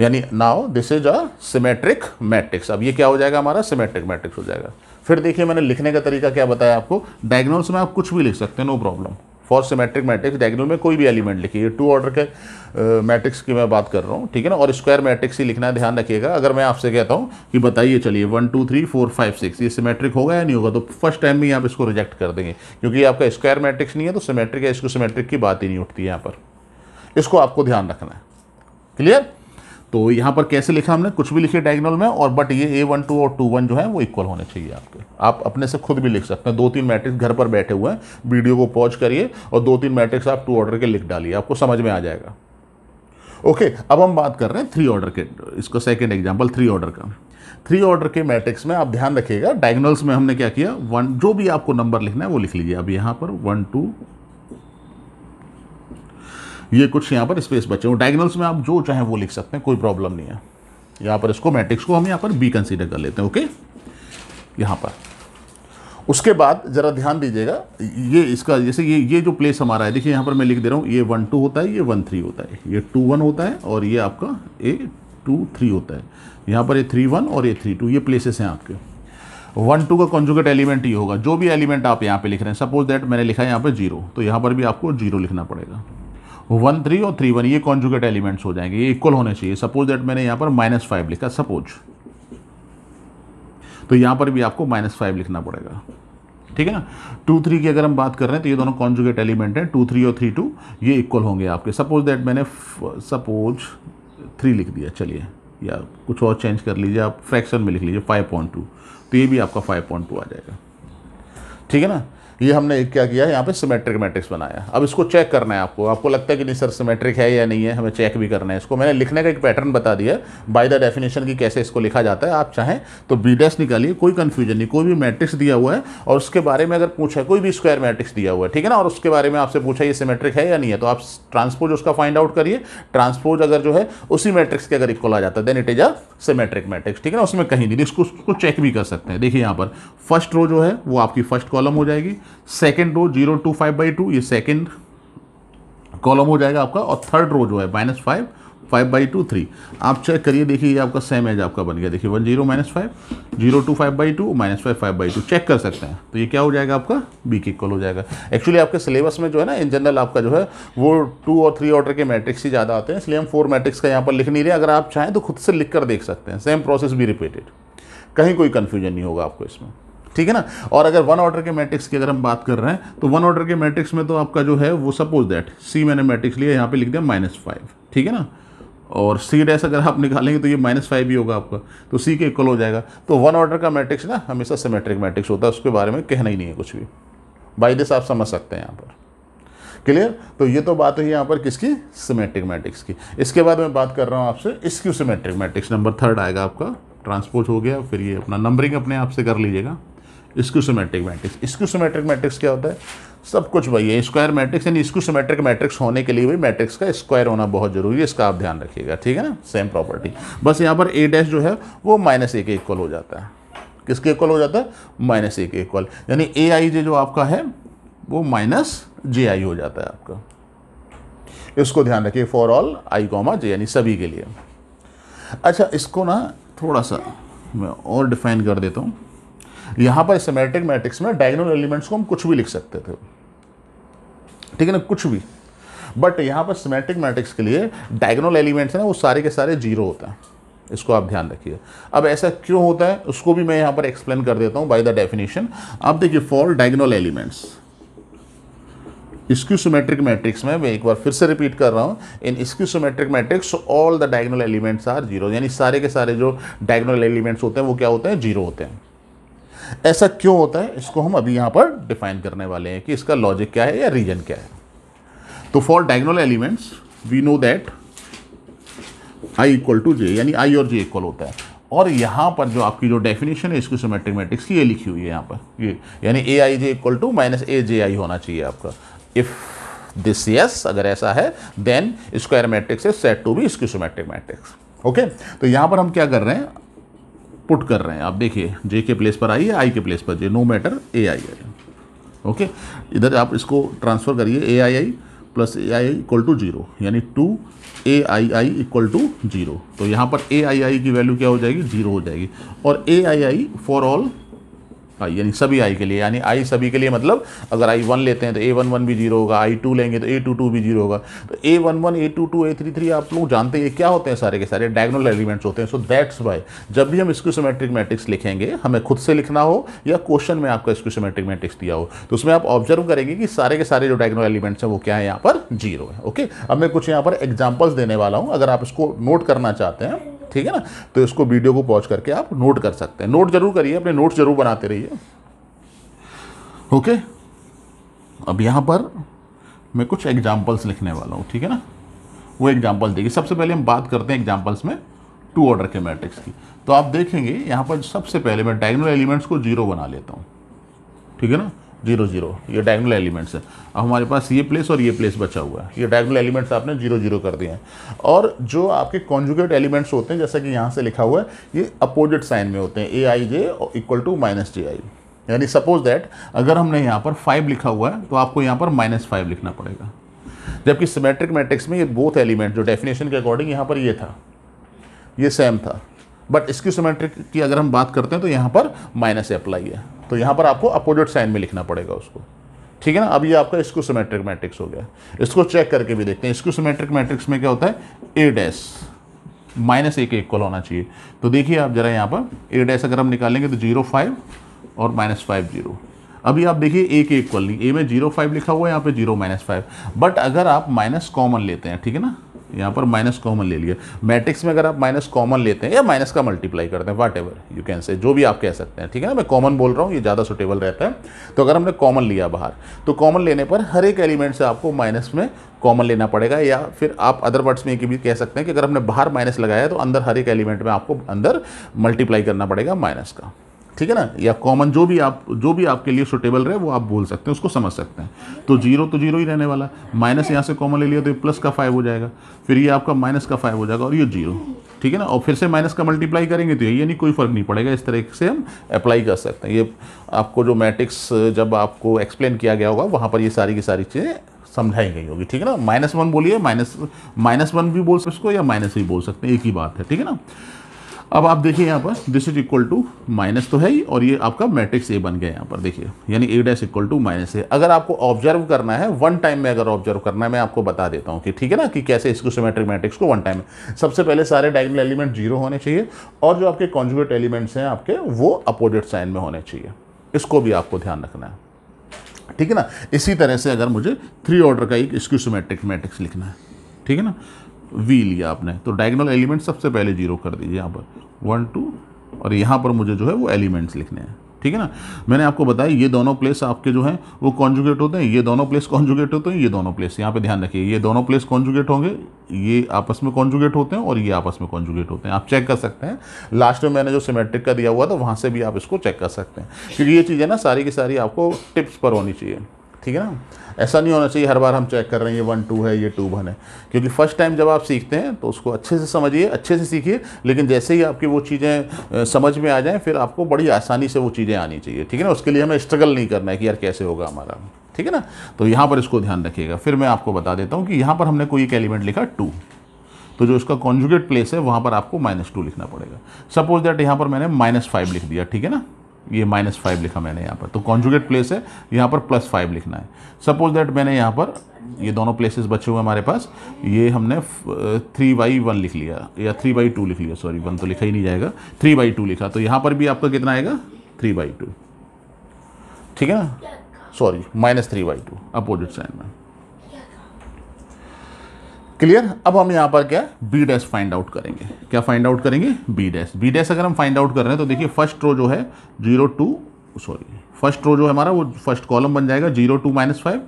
यानी now this is a symmetric matrix अब ये क्या हो जाएगा हमारा सिमेट्रिक मैट्रिक्स हो जाएगा फिर देखिए मैंने लिखने का तरीका क्या बताया आपको डायग्नोल्स में आप कुछ भी लिख सकते हैं no problem for symmetric matrix diagonal में कोई भी एलिमेंट लिखिए टू ऑर्डर के मैट्रिक्स की मैं बात कर रहा हूँ ठीक है ना और स्क्वायर मैट्रिक्स ही लिखना है ध्यान रखिएगा अगर मैं आपसे कहता हूँ कि बताइए चलिए one two three four five six ये सिमेट्रिक होगा या नहीं होगा तो फर्स्ट टाइम में आप इसको रिजेक्ट कर देंगे क्योंकि आपका स्क्वायर मैट्रिक्स नहीं है तो सिमेट्रिक है इसको सिमेट्रिक की बात ही नहीं उठती यहाँ पर इसको आपको ध्यान रखना है क्लियर तो यहाँ पर कैसे लिखा हमने कुछ भी लिखे डायगनल में और बट ये ए वन टू और टू वन जो है वो इक्वल होने चाहिए आपके आप अपने से खुद भी लिख सकते हैं दो तीन मैट्रिक्स घर पर बैठे हुए हैं वीडियो को पॉज करिए और दो तीन मैट्रिक्स आप टू ऑर्डर के लिख डालिए आपको समझ में आ जाएगा ओके अब हम बात कर रहे हैं थ्री ऑर्डर के इसको सेकेंड एग्जाम्पल थ्री ऑर्डर का थ्री ऑर्डर के मैट्रिक्स में आप ध्यान रखिएगा डायगनल्स में हमने क्या किया वन जो भी आपको नंबर लिखना है वो लिख लीजिए अब यहाँ पर वन टू ये कुछ यहाँ पर स्पेस बचे हुए डायगनल्स में आप जो चाहें वो लिख सकते हैं कोई प्रॉब्लम नहीं है यहाँ पर इसको मैट्रिक्स को हम यहाँ पर बी कंसीडर कर लेते हैं ओके यहाँ पर उसके बाद ज़रा ध्यान दीजिएगा ये इसका जैसे ये ये जो प्लेस हमारा है देखिए यहाँ पर मैं लिख दे रहा हूँ ये वन टू होता है ये वन थ्री होता है ये टू वन होता है और ये आपका ए टू थ्री होता है यहाँ पर ये थ्री वन और ये थ्री टू ये प्लेसेस हैं आपके वन टू का कॉन्जुगेट एलिमेंट ही होगा जो भी एलिमेंट आप यहाँ पे लिख रहे हैं सपोज दैट मैंने लिखा है यहाँ पर जीरो तो यहाँ पर भी आपको जीरो लिखना पड़ेगा वन थ्री और थ्री वन ये कॉन्जुगेट एलिमेंट्स हो जाएंगे ये इक्वल होने चाहिए सपोज दैट मैंने यहाँ पर माइनस फाइव लिखा सपोज तो यहाँ पर भी आपको माइनस फाइव लिखना पड़ेगा ठीक है ना टू थ्री की अगर हम बात कर रहे हैं तो ये दोनों कॉन्जुगेट एलिमेंट हैं टू थ्री और थ्री टू ये इक्वल होंगे आपके सपोज दैट मैंने सपोज थ्री लिख दिया चलिए या कुछ और चेंज कर लीजिए आप फ्रैक्शन में लिख लीजिए फाइव पॉइंट टू तो ये भी आपका फाइव पॉइंट टू आ जाएगा ठीक है ना ये हमने क्या किया यहाँ पे सिमेट्रिक मैट्रिक्स बनाया अब इसको चेक करना है आपको आपको लगता है कि नहीं सर सिमेट्रिक है या नहीं है हमें चेक भी करना है इसको मैंने लिखने का एक पैटर्न बता दिया बाय द डेफिनेशन की कैसे इसको लिखा जाता है आप चाहें तो बी डैस निकालिए कोई कन्फ्यूजन नहीं कोई भी मैट्रिक्स दिया हुआ है और उसके बारे में अगर पूछा कोई भी स्क्वायर मैट्रिक्स दिया हुआ है ठीक है ना और उसके बारे में आपसे पूछा ये सिमेट्रिक है या नहीं है तो आप ट्रांसपोज उसका फाइंड आउट करिए ट्रांसपोज अगर जो है उसी मैट्रिक्स के अगर इक्वल आ जाता है then it is a symmetric matrix ठीक है ना उसमें कहीं नहीं इसको उसको चेक भी कर सकते हैं देखिए यहाँ पर फर्स्ट रो जो है वो आपकी फर्स्ट कॉलम हो जाएगी second row zero two five by two ये सेकेंड कॉलम हो जाएगा आपका और थर्ड रो जो है minus five five by two three आप चेक करिए देखिए आपका सेम एज आपका बन गया देखिए one zero minus five zero two five by two minus five five by two check कर सकते हैं तो ये क्या हो जाएगा आपका बी के इक्वल हो जाएगा एक्चुअली आपके सिलेबस में जो है ना इन जनरल आपका जो है वो टू और थ्री ऑर्डर के मैट्रिक्स ही ज़्यादा आते हैं इसलिए हम फोर मैट्रिक्स का यहाँ पर लिख नहीं रहे अगर आप चाहें तो खुद से लिख कर देख सकते हैं सेम प्रोसेस भी रिपीटेड कहीं कोई कन्फ्यूजन नहीं होगा आपको इसमें ठीक है ना और अगर वन ऑर्डर के मैट्रिक्स की अगर हम बात कर रहे हैं तो वन ऑर्डर के मैट्रिक्स में तो आपका जो है वो सपोज दैट सी मैंने मैट्रिक्स लिया यहाँ पे लिख दिया माइनस फाइव ठीक है ना और सी डैस अगर आप निकालेंगे तो ये माइनस फाइव ही होगा आपका तो सी के इक्वल हो जाएगा तो वन ऑर्डर का मैट्रिक्स ना हमेशा सिमेट्रिक मैट्रिक्स होता है उसके बारे में कहना ही नहीं है कुछ भी बाई दिस आप समझ सकते हैं यहाँ पर क्लियर तो ये तो बात है यहाँ पर किसकी सिमेट्रिक मैट्रिक्स की इसके बाद मैं बात कर रहा हूँ आपसे skew symmetric matrix number third आएगा आपका ट्रांसपोज हो गया फिर ये अपना नंबरिंग अपने आप से कर लीजिएगा स्क्यूसोमेट्रिक मैट्रिक्स स्क्यूसोमेट्रिक मैट्रिक्स क्या होता है सब कुछ वही है स्क्वायर मैट्रिक्स यानी स्क्यूसोमेट्रिक मैट्रिक्स होने के लिए भी मैट्रिक्स का स्क्वायर होना बहुत जरूरी है इसका आप ध्यान रखिएगा ठीक है ना सेम प्रॉपर्टी बस यहाँ पर ए डैश जो है वो माइनस ए के इक्वल हो जाता है किसके इक्वल हो जाता है माइनस ए के इक्वल यानी ए आई जे जो आपका है वो माइनस जे आई हो जाता है आपका इसको ध्यान रखिए for all I comma J यानी सभी के लिए अच्छा इसको ना थोड़ा सा मैं और डिफाइन कर देता हूँ यहां पर सिमेट्रिक मैट्रिक्स में डायगोनल एलिमेंट्स को हम कुछ भी लिख सकते थे ठीक है ना कुछ भी बट यहां पर सिमेट्रिक मैट्रिक्स के लिए डायगोनल एलिमेंट्स हैं वो सारे के सारे जीरो होते हैं इसको आप ध्यान रखिए अब ऐसा क्यों होता है उसको भी मैं यहां पर एक्सप्लेन कर देता हूं बाय द डेफिनेशन आप देखिए for diagonal elements skew symmetric matrix में मैं एक बार फिर से रिपीट कर रहा हूं in skew symmetric matrix all the diagonal elements are zero यानी सारे के सारे जो डायगोनल एलिमेंट्स होते हैं वो क्या होते हैं जीरो होते हैं ऐसा क्यों होता है इसको हम अभी यहाँ पर डिफाइन करने वाले हैं कि इसका लॉजिक क्या है या रीजन क्या है तो for diagonal elements we know that I equal to J यानी आई और जे इक्वल होता है और यहाँ पर जो आपकी जो डेफिनेशन है इसकी सोमेट्रिक मैट्रिक्स की ये लिखी हुई है यहाँ पर ये यानी A I J equal to minus A J I होना चाहिए आपका इफ़ दिस यस अगर ऐसा है then square matrix is set to be skew symmetric matrix okay तो यहाँ पर हम क्या कर रहे हैं पुट कर रहे हैं आप देखिए जे के प्लेस पर आई है आई के प्लेस पर J no matter A I I okay इधर आप इसको ट्रांसफ़र करिए A I I plus A I I equal to zero यानी two A I I equal to zero तो यहाँ पर ए आई आई की वैल्यू क्या हो जाएगी जीरो हो जाएगी और ए आई आई फॉर ऑल आई यानी सभी आई के लिए यानी आई सभी के लिए मतलब अगर आई वन लेते हैं तो ए वन वन भी जीरो होगा आई टू लेंगे तो ए टू टू भी जीरो होगा तो A one one A two two A three three आप लोग जानते हैं क्या होते हैं सारे के सारे डायगोनल एलिमेंट्स होते हैं सो दैट्स वाई जब भी हम स्क्यूसोमेट्रिक मैट्रिक्स लिखेंगे हमें खुद से लिखना हो या क्वेश्चन में आपका स्क्यूसोमेट्रिक मैट्रिक्स दिया हो तो उसमें आप ऑब्जर्व करेंगे कि सारे के सारे जो डायगोनल एलिमेंट्स हैं वो क्या है यहाँ पर जीरो है ओके अब मैं कुछ यहाँ पर एग्जाम्पल्स देने वाला हूँ अगर आप इसको नोट करना चाहते हैं ठीक है ना तो इसको वीडियो को पॉज करके आप नोट कर सकते हैं नोट जरूर करिए अपने नोट जरूर बनाते रहिए ओके अब यहाँ पर मैं कुछ एग्जाम्पल्स लिखने वाला हूँ ठीक है ना वो एग्जाम्पल देखिए सबसे पहले हम बात करते हैं एग्जाम्पल्स में टू ऑर्डर के मैट्रिक्स की तो आप देखेंगे यहाँ पर सबसे पहले मैं डायगनल एलिमेंट्स को जीरो बना लेता हूँ ठीक है ना जीरो जीरो ये डायगनल एलिमेंट्स हैं अब हमारे पास ये प्लेस और ये प्लेस बचा हुआ है ये डायगनल एलिमेंट्स आपने जीरो जीरो कर दिए हैं और जो आपके कॉन्जुगेट एलिमेंट्स होते हैं जैसा कि यहाँ से लिखा हुआ है ये अपोजिट साइन में होते हैं A I J equal to minus J I यानी सपोज दैट अगर हमने यहाँ पर फाइव लिखा हुआ है तो आपको यहाँ पर माइनस फाइव लिखना पड़ेगा जबकि सिमेट्रिक मैट्रिक्स में ये बोथ एलिमेंट जो डेफिनेशन के अकॉर्डिंग यहाँ पर ये था ये सेम था बट इसकी सिमेट्रिक की अगर हम बात करते हैं तो यहाँ पर माइनस अप्लाई है तो यहाँ पर आपको अपोजिट साइन में लिखना पड़ेगा उसको ठीक है ना अब ये आपका इसको सिमेट्रिक मैट्रिक्स हो गया इसको चेक करके भी देखते हैं इसको सिमेट्रिक मैट्रिक्स में क्या होता है ए डैस माइनस ए के इक्वल होना चाहिए तो देखिए आप जरा यहाँ पर ए डैस अगर हम निकालेंगे तो जीरो फाइव और माइनस फाइव जीरो अभी आप देखिए ए के इक्वल नहीं ए में जीरो फाइव लिखा हुआ है यहाँ पे जीरो माइनस फाइव बट अगर आप माइनस कॉमन लेते हैं ठीक है ना यहाँ पर माइनस कॉमन ले लिया मैट्रिक्स में अगर आप माइनस कॉमन लेते हैं या माइनस का मल्टीप्लाई करते हैं वाट एवर यू कैन से जो भी आप कह सकते हैं ठीक है ना मैं कॉमन बोल रहा हूँ ये ज़्यादा सुटेबल रहता है तो अगर हमने कॉमन लिया बाहर तो कॉमन लेने पर हर एक एलिमेंट से आपको माइनस में कॉमन लेना पड़ेगा या फिर आप अदर वर्ड्स में ये भी कह सकते हैं कि अगर हमने बाहर माइनस लगाया तो अंदर हर एक एलिमेंट में आपको अंदर मल्टीप्लाई करना पड़ेगा माइनस का ठीक है ना या कॉमन जो भी आप जो भी आपके लिए सुटेबल रहे वो आप बोल सकते हैं उसको समझ सकते हैं तो जीरो तो जीरो ही रहने वाला माइनस यहाँ से कॉमन ले लिया तो ये प्लस का फाइव हो जाएगा फिर ये आपका माइनस का फाइव हो जाएगा और ये जीरो ठीक है ना और फिर से माइनस का मल्टीप्लाई करेंगे तो ये नहीं कोई फ़र्क नहीं पड़ेगा इस तरह से हम अप्लाई कर सकते हैं ये आपको जो मैट्रिक्स जब आपको एक्सप्लेन किया गया होगा वहाँ पर ये सारी की सारी चीज़ें समझाई गई होगी ठीक है ना माइनस वन बोलिए माइनस माइनस वन भी बोल सकते उसको या माइनस भी बोल सकते हैं एक ही बात है ठीक है ना अब आप देखिए यहाँ पर this is equal to minus तो है ही और ये आपका मैट्रिक्स ए बन गया यहाँ पर देखिए यानी A dash equal to minus A अगर आपको ऑब्जर्व करना है वन टाइम में अगर ऑब्जर्व करना है मैं आपको बता देता हूँ कि ठीक है ना कि कैसे इसको सिमेट्रिक मैट्रिक्स को वन टाइम में सबसे पहले सारे डायगनल एलिमेंट जीरो होने चाहिए और जो आपके कॉन्जुगेट एलिमेंट्स हैं आपके वो अपोजिट साइन में होने चाहिए इसको भी आपको ध्यान रखना है ठीक है ना इसी तरह से अगर मुझे थ्री ऑर्डर का एक स्क्यू मैट्रिक्स लिखना है ठीक है ना वी लिया आपने तो डायगनल एलिमेंट सबसे पहले जीरो कर दीजिए यहाँ पर वन टू और यहाँ पर मुझे जो है वो एलिमेंट्स लिखने हैं ठीक है ना मैंने आपको बताया ये दोनों प्लेस आपके जो हैं वो कॉन्जुगेट होते हैं ये दोनों प्लेस कॉन्जुगेट होते हैं ये दोनों प्लेस यहाँ पे ध्यान रखिए ये दोनों प्लेस कॉन्जुगेट होंगे ये आपस में कॉन्जुगेट होते हैं और ये आपस में कॉन्जुगेट होते हैं आप चेक कर सकते हैं लास्ट में मैंने जो सिमेट्रिक का दिया हुआ था वहाँ से भी आप इसको चेक कर सकते हैं क्योंकि ये चीज़ें ना सारी की सारी आपको टिप्स पर होनी चाहिए ठीक है ना ऐसा नहीं होना चाहिए हर बार हम चेक कर रहे हैं ये वन टू है ये टू वन है क्योंकि फर्स्ट टाइम जब आप सीखते हैं तो उसको अच्छे से समझिए अच्छे से सीखिए लेकिन जैसे ही आपकी वो चीज़ें समझ में आ जाएँ फिर आपको बड़ी आसानी से वो चीज़ें आनी चाहिए ठीक है ना उसके लिए हमें स्ट्रगल नहीं करना है कि यार कैसे होगा हमारा ठीक है ना तो यहाँ पर इसको ध्यान रखिएगा फिर मैं आपको बता देता हूँ कि यहाँ पर हमने कोई एक एलिमेंट लिखा टू तो जो इसका कॉन्जुगेट प्लेस है वहाँ पर आपको माइनस टू लिखना पड़ेगा सपोज दैट यहाँ पर मैंने माइनस फाइव लिख दिया ठीक है ना ये माइनस फाइव लिखा मैंने यहाँ पर तो कॉन्जुगेट प्लेस है यहाँ पर प्लस फाइव लिखना है सपोज दैट मैंने यहाँ पर ये दोनों प्लेसेस बचे हुए हमारे पास ये हमने थ्री बाई वन लिख लिया या थ्री बाई टू लिख लिया सॉरी वन तो लिखा ही नहीं जाएगा थ्री बाई टू लिखा तो यहाँ पर भी आपका कितना आएगा थ्री बाई टू ठीक है ना sorry minus three by two opposite side में क्लियर अब हम यहाँ पर क्या बी डैश फाइंड आउट करेंगे क्या फाइंड आउट करेंगे बी डैश बी डैश अगर हम फाइंड आउट कर रहे हैं तो देखिए फर्स्ट रो जो है zero two sorry first row जो है हमारा वो फर्स्ट कॉलम बन जाएगा zero two minus five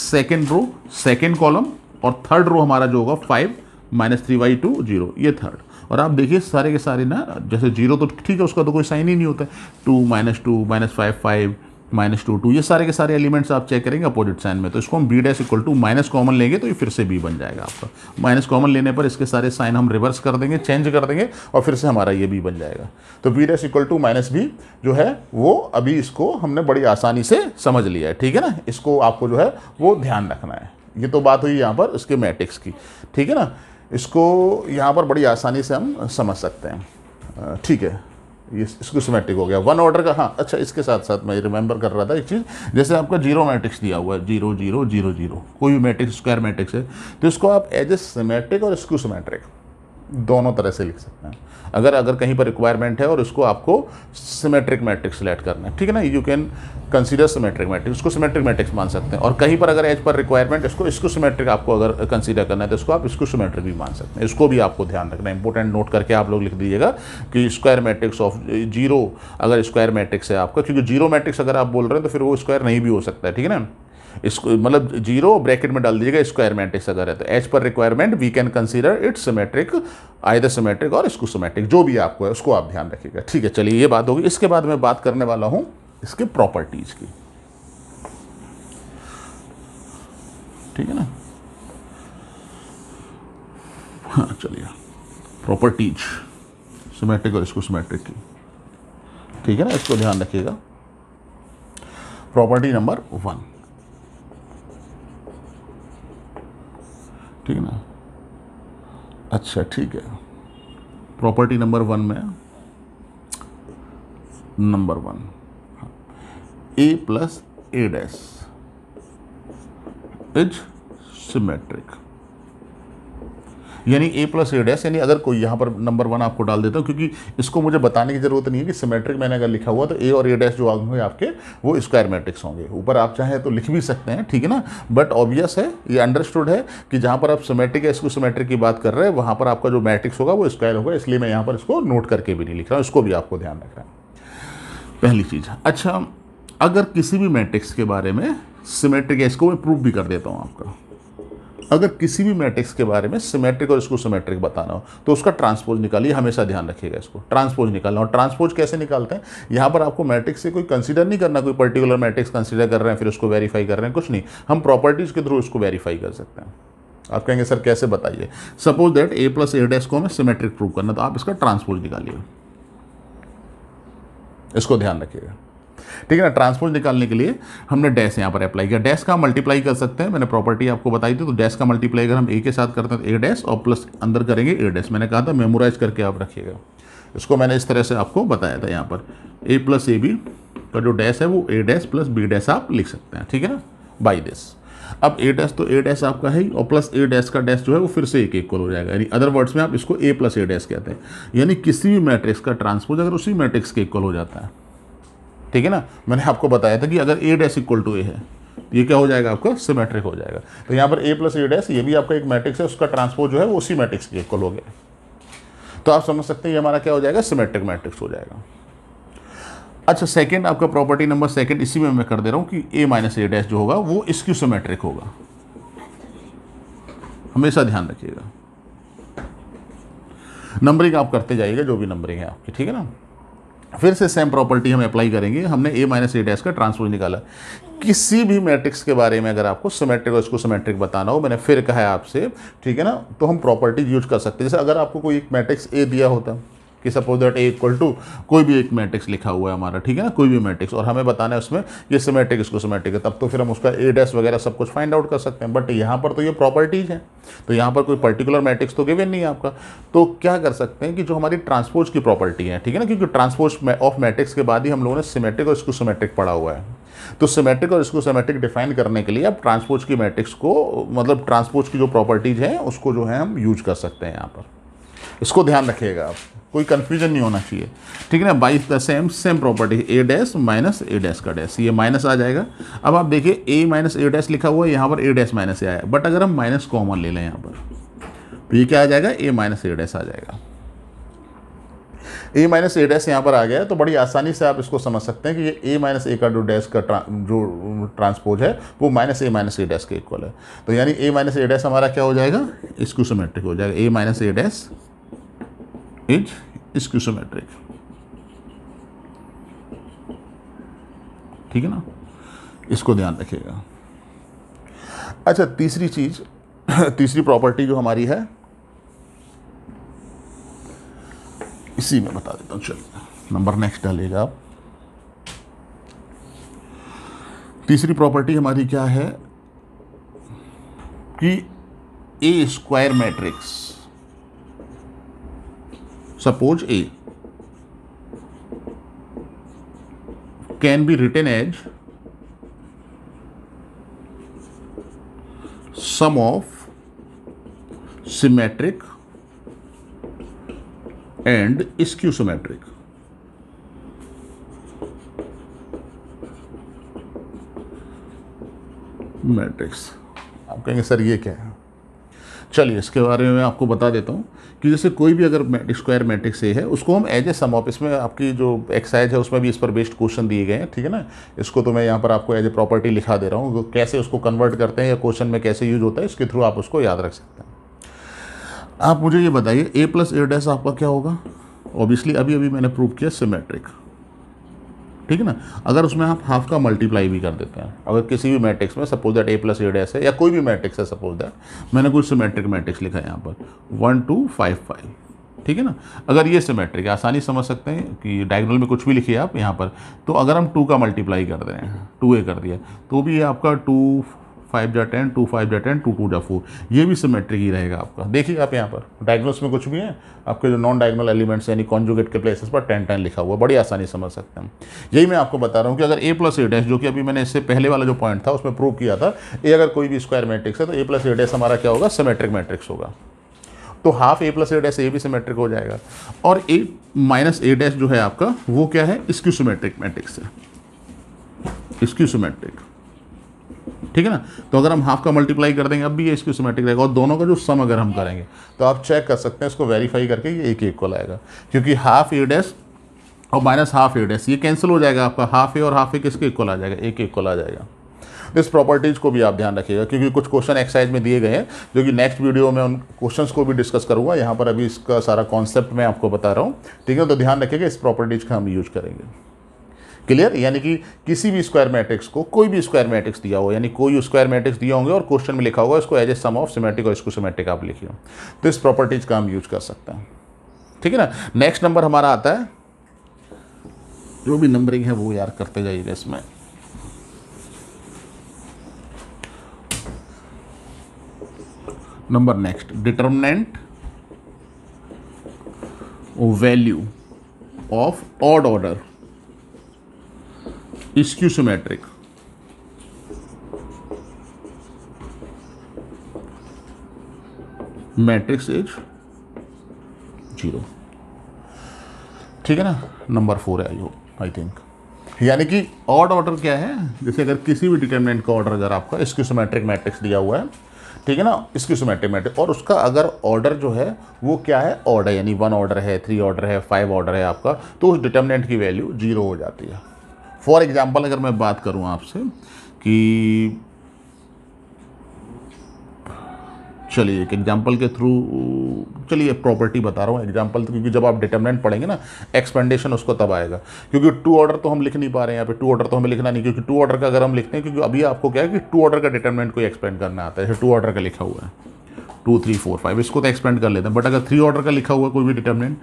second row second column और थर्ड रो हमारा जो होगा five minus three by two zero ये थर्ड और आप देखिए सारे के सारे ना जैसे जीरो तो ठीक है उसका तो कोई साइन ही नहीं होता है two minus two minus five five minus two two ये सारे के सारे एलिमेंट्स आप चेक करेंगे अपोजिट साइन में तो इसको हम B dash equal to minus common लेंगे तो ये फिर से बी बन जाएगा आपका माइनस कॉमन लेने पर इसके सारे साइन हम रिवर्स कर देंगे चेंज कर देंगे और फिर से हमारा ये बी बन जाएगा तो B dash equal to minus B जो है वो अभी इसको हमने बड़ी आसानी से समझ लिया है ठीक है ना इसको आपको जो है वो ध्यान रखना है ये तो बात हुई यहाँ पर इसके मैट्रिक्स की ठीक है ना इसको यहाँ पर बड़ी आसानी से हम समझ सकते हैं ठीक है ये सिमेट्रिक हो गया वन ऑर्डर का हाँ अच्छा इसके साथ साथ मैं रिमेंबर कर रहा था एक चीज़ जैसे आपका जीरो मैट्रिक्स दिया हुआ है जीरो जीरो जीरो जीरो कोई भी मैट्रिक्स स्क्वायर मैट्रिक्स है तो इसको आप एज ए सिमेट्रिक और स्क्रूसमेट्रिक दोनों तरह से लिख सकते हैं अगर अगर कहीं पर रिक्वायरमेंट है और उसको आपको सिमेट्रिक मैट्रिक्स सिलेक्ट करना है ठीक है ना you can consider symmetric matrix उसको सिमेट्रिक मैट्रिक्स मान सकते हैं और कहीं पर अगर एज पर रिक्वायरमेंट इसको इसको सिमेट्रिक आपको अगर कंसीडर करना है तो इसको आप इसको सिमेट्रिक भी मान सकते हैं इसको भी आपको ध्यान रखना है इंपॉर्टेंट नोट करके आप लोग लिख दीजिएगा कि स्क्वायर मैट्रिक्स ऑफ जीरो अगर स्क्वायर मैट्रिक्स है आपका क्योंकि जीरो मैट्रिक्स अगर आप बोल रहे हैं तो फिर वो स्क्वायर नहीं भी हो सकता है ठीक है ना इसको मतलब जीरो ब्रैकेट में डाल दीजिएगा स्क्वायर मैट्रिक्स अगर है तो एच पर requirement we can consider it symmetric either symmetric और इसको सिमेट्रिक जो भी आपको है उसको आप ध्यान रखिएगा ठीक है चलिए ये बात होगी इसके बाद मैं बात करने वाला हूँ इसके प्रॉपर्टीज़ की ठीक है ना हाँ चलिए प्रॉपर्टीज सिमेट्रिक और इसको सिमेट्रिक की ठीक है ना इसको ध्यान रखिएगा प्रॉपर्टी नंबर वन ठीक है ना अच्छा ठीक है प्रॉपर्टी नंबर वन में number one A plus A dash is symmetric यानी ए प्लस ए डैस यानी अगर कोई यहाँ पर नंबर वन आपको डाल देता हूँ क्योंकि इसको मुझे बताने की जरूरत नहीं है कि सिमेट्रिक मैंने अगर लिखा हुआ तो ए और ए डैस जो हुए आपके वो स्क्वायर मैट्रिक्स होंगे ऊपर आप चाहें तो लिख भी सकते हैं ठीक है ना बट ऑब्वियस है ये अंडरस्टूड है कि जहाँ पर आप सिमेट्रिक या इसको सिमेट्रिक की बात कर रहे हैं वहाँ पर आपका जो मैट्रिक्स होगा वो स्क्वायर होगा इसलिए मैं यहाँ पर इसको नोट करके भी नहीं लिख रहा हूँ इसको भी आपको ध्यान रखना है पहली चीज़ अच्छा अगर किसी भी मैट्रिक्स के बारे में सिमेट्रिक है इसको मैं प्रूफ भी कर देता हूँ आपका अगर किसी भी मैट्रिक्स के बारे में सिमेट्रिक और इसको सिमेट्रिक बताना हो तो उसका ट्रांसपोज निकालिए हमेशा ध्यान रखिएगा इसको ट्रांसपोज निकालना और ट्रांसपोज कैसे निकालते हैं यहाँ पर आपको मैट्रिक्स से कोई कंसिडर नहीं करना कोई पर्टिकुलर मैट्रिक्स कंसिडर कर रहे हैं फिर उसको वेरीफाई कर रहे हैं कुछ नहीं हम प्रॉपर्टीज़ के थ्रू इसको वेरीफाई कर सकते हैं आप कहेंगे सर कैसे बताइए suppose that A plus A dash को हमें सिमेट्रिक प्रूव करना तो आप इसका ट्रांसपोज निकालिए इसको ध्यान रखिएगा ठीक है ना ट्रांसपोज निकालने के लिए हमने डैश यहाँ पर अप्लाई किया डैश का मल्टीप्लाई कर सकते हैं मैंने प्रॉपर्टी आपको बताई थी तो डैश का मल्टीप्लाई अगर हम ए के साथ करते हैं तो ए डैश और प्लस अंदर करेंगे ए डैश मैंने कहा था मेमोराइज करके आप रखिएगा इसको मैंने इस तरह से आपको बताया था यहाँ पर ए प्लस ए बी का जो डैश है वो A dash plus B dash आप लिख सकते हैं ठीक है ना बाई दिस अब ए डैश तो ए डैश आपका है और प्लस ए डैश का डैश जो है वो फिर से एक इक्वल हो जाएगा यानी अदर वर्ड्स में आप इसको ए प्लस ए डैश कहते हैं यानी किसी भी मैट्रिक्स का ट्रांसपोज अगर उसी मैट्रिक्स के इक्वल हो जाता है ठीक है ना मैंने आपको बताया था कि अगर A dash equal to A है तो ये क्या हो जाएगा आपका सिमेट्रिक हो जाएगा तो यहाँ पर ए प्लस ए डैस ये भी आपका एक मैट्रिक्स है उसका ट्रांसपोज जो है वो उसी मैट्रिक्स के इक्वल हो गया तो आप समझ सकते हैं ये हमारा क्या हो जाएगा सिमेट्रिक मैट्रिक्स हो जाएगा अच्छा सेकेंड आपका प्रॉपर्टी नंबर सेकेंड इसी में मैं कर दे रहा हूँ कि ए माइनस ए डैश जो होगा वो इसक्यू सिमेट्रिक होगा हमेशा ध्यान रखिएगा नंबरिंग आप करते जाइएगा जो भी नंबरिंग है आपकी ठीक है ना फिर से सेम प्रॉपर्टी हम अप्लाई करेंगे हमने ए माइनस ए डैश का ट्रांसफोज निकाला किसी भी मैट्रिक्स के बारे में अगर आपको सिमेट्रिक और इसको सिमेट्रिक बताना हो मैंने फिर कहा है आपसे ठीक है ना तो हम प्रॉपर्टीज यूज कर सकते हैं जैसे अगर आपको कोई एक मैट्रिक्स ए दिया होता है कि suppose that A equal to कोई भी एक मैट्रिक्स लिखा हुआ है हमारा ठीक है ना कोई भी मैट्रिक्स और हमें बताना है उसमें ये सिमेट्रिक इसको सिमेट्रिक है तब तो फिर हम उसका ए डैश वगैरह सब कुछ फाइंड आउट कर सकते हैं बट यहाँ पर तो ये प्रॉपर्टीज़ हैं तो यहाँ पर कोई पर्टिकुलर मैट्रिक्स तो गिवन नहीं है आपका तो क्या कर सकते हैं कि जो हमारी ट्रांसपोज की प्रॉपर्टी है ठीक है ना क्योंकि ट्रांसपोज ऑफ मैट्रिक्स के बाद ही हम लोगों ने सिमेट्रिक और इसको सिमेट्रिक पढ़ा हुआ है तो सिमेट्रिक और इसको सिमेट्रिक डिफाइन करने के लिए आप ट्रांसपोज की मैट्रिक्स को मतलब ट्रांसपोज की जो प्रॉपर्टीज़ हैं उसको जो है हम यूज कर सकते हैं यहाँ पर इसको ध्यान रखिएगा आप कोई कन्फ्यूजन नहीं होना चाहिए ठीक है ना by the same same property A dash minus A dash का डैश ये माइनस आ जाएगा अब आप देखिए ए माइनस ए डैश लिखा हुआ है यहाँ पर ए डैश माइनस ए आया बट अगर हम माइनस कॉमन ले लें यहाँ पर तो ये क्या आ जाएगा ए माइनस ए डैश आ जाएगा ए माइनस ए डैश यहाँ पर आ गया तो बड़ी आसानी से आप इसको समझ सकते हैं कि ये ए माइनस ए का जो डैश का जो ट्रांसपोज है वो minus A minus A dash के इक्वल है तो यानी ए माइनस ए डैश हमारा क्या हो जाएगा इसको सोमेट्रिक हो जाएगा A minus A dash is skew symmetric ठीक है ना इसको ध्यान रखिएगा अच्छा तीसरी चीज तीसरी प्रॉपर्टी जो हमारी है इसी में बता देता हूं चलिए नंबर नेक्स्ट डालिएगा आप तीसरी प्रॉपर्टी हमारी क्या है कि A square matrix suppose A can be written as sum of symmetric and skew symmetric. Matrix आप कहेंगे सर ये क्या है चलिए इसके बारे में मैं आपको बता देता हूँ कि जैसे कोई भी अगर स्क्वायर मैट्रिक्स ए है उसको हम एज ए सम ऑफ इसमें आपकी जो एक्सरसाइज है उसमें भी इस पर बेस्ड क्वेश्चन दिए गए हैं ठीक है ना इसको तो मैं यहाँ पर आपको एज ए प्रॉपर्टी लिखा दे रहा हूँ कैसे उसको कन्वर्ट करते हैं या क्वेश्चन में कैसे यूज होता है इसके थ्रू आप उसको याद रख सकते हैं आप मुझे ये बताइए ए प्लस ए डैस आपका क्या होगा ऑब्वियसली अभी अभी मैंने प्रूव किया सिमेट्रिक ठीक है ना अगर उसमें आप हाफ का मल्टीप्लाई भी कर देते हैं अगर किसी भी मैट्रिक्स में suppose that A plus A dash है या कोई भी मैट्रिक्स है सपोज दैट मैंने कुछ सिमेट्रिक मैट्रिक्स लिखा है यहाँ पर वन टू फाइव फाइव ठीक है ना अगर ये सिमेट्रिक है आसानी समझ सकते हैं कि डायगोनल में कुछ भी लिखिए आप यहाँ पर तो अगर हम टू का मल्टीप्लाई कर दे रहे हैं टू ए कर दिया तो भी आपका टू फाइव जा टेन टू फाइव जा टेन टू टू जा फोर ये भी सिमेट्रिक ही रहेगा आपका देखिए आप यहाँ पर डायग्नोस में कुछ भी है आपके जो नॉन डायग्नल एलिमेंट्स यानी कॉन्जुगेट के प्लेसेस पर टेन टेन लिखा हुआ बड़ी आसानी समझ सकते हैं यही मैं आपको बता रहा हूँ कि अगर ए प्लस ए डैश जो कि अभी मैंने इससे पहले वाला जो पॉइंट था उसमें प्रूव किया था ए अगर कोई भी स्क्वायर मैट्रिक्स है तो ए प्लस ए डैश हमारा क्या होगा सिमेट्रिक मैट्रिक्स होगा तो half A plus A dash A भी सिमेट्रिक हो जाएगा और ए माइनस ए डैश जो है आपका वो क्या है स्क्यू सिमेट्रिक मैट्रिक्स है इसक्यू सिमेट्रिक ठीक है ना तो अगर हम हाफ का मल्टीप्लाई कर देंगे अब भी ये इसकी सिमेट्रिक रहेगा और दोनों का जो सम अगर हम करेंगे तो आप चेक कर सकते हैं इसको वेरीफाई करके ये एक इक्वल आएगा क्योंकि हाफ ए डैस और माइनस हाफ ए डैस ये कैंसिल हो जाएगा आपका हाफ ए और हाफ ए किसके इक्वल आ जाएगा एक इक्वल आ जाएगा तो इस प्रॉपर्टीज़ को भी आप ध्यान रखिएगा क्योंकि कुछ क्वेश्चन एक्सरसाइज में दिए गए हैं जो कि नेक्स्ट वीडियो में उन क्वेश्चन को भी डिस्कस करूँगा यहाँ पर अभी इसका सारा कॉन्सेप्ट मैं आपको बता रहा हूँ ठीक है तो ध्यान रखिएगा इस प्रॉपर्टीज़ का हम यूज करेंगे क्लियर यानी कि किसी भी स्क्वायर मैट्रिक्स को कोई भी स्क्वायर मैट्रिक्स दिया हो यानी कोई स्क्वायर मैट्रिक्स दिया होंगे और क्वेश्चन में लिखा होगा इसको as a sum of symmetric और इसको सिमेट्रिक आप लिखिए तो इस प्रॉपर्टीज का हम यूज कर सकते हैं ठीक है ना नेक्स्ट नंबर हमारा आता है जो भी नंबरिंग है वो यार करते जाइएगा इसमें number next determinant value of odd order skew symmetric matrix is zero ठीक है ना नंबर फोर है आई होप आई थिंक यानी कि ऑड ऑर्डर क्या है जैसे अगर किसी भी डिटर्मिनेंट का ऑर्डर अगर आपका स्क्यूसोमेट्रिक मैट्रिक्स दिया हुआ है ठीक है ना स्क्यूसोमेट्रिक मैट्रिक और उसका अगर ऑर्डर जो है वो क्या है ऑर्डर यानी वन ऑर्डर है थ्री ऑर्डर है फाइव ऑर्डर है आपका तो उस डिटर्मिनेंट की वैल्यू जीरो हो जाती है फॉर एग्ज़ाम्पल अगर मैं बात करूँ आपसे कि चलिए एक एग्जाम्पल के थ्रू चलिए प्रॉपर्टी बता रहा हूँ एग्जाम्पल तो क्योंकि जब आप डिटर्मिनेंट पढ़ेंगे ना एक्सपेंडेशन उसको तब आएगा क्योंकि टू ऑर्डर तो हम लिख नहीं पा रहे हैं यहाँ पे टू ऑर्डर तो हमें लिखना नहीं क्योंकि टू ऑर्डर का अगर हम लिखते हैं क्योंकि अभी आपको क्या है कि टू ऑर्डर का डिटर्मिनेंट को एक्सपेंड करना आता है टू ऑर्डर का लिखा हुआ है टू थ्री फोर फाइव इसको तो एक्सपेंड कर लेते हैं बट अगर थ्री ऑर्डर का लिखा हुआ कोई भी determinant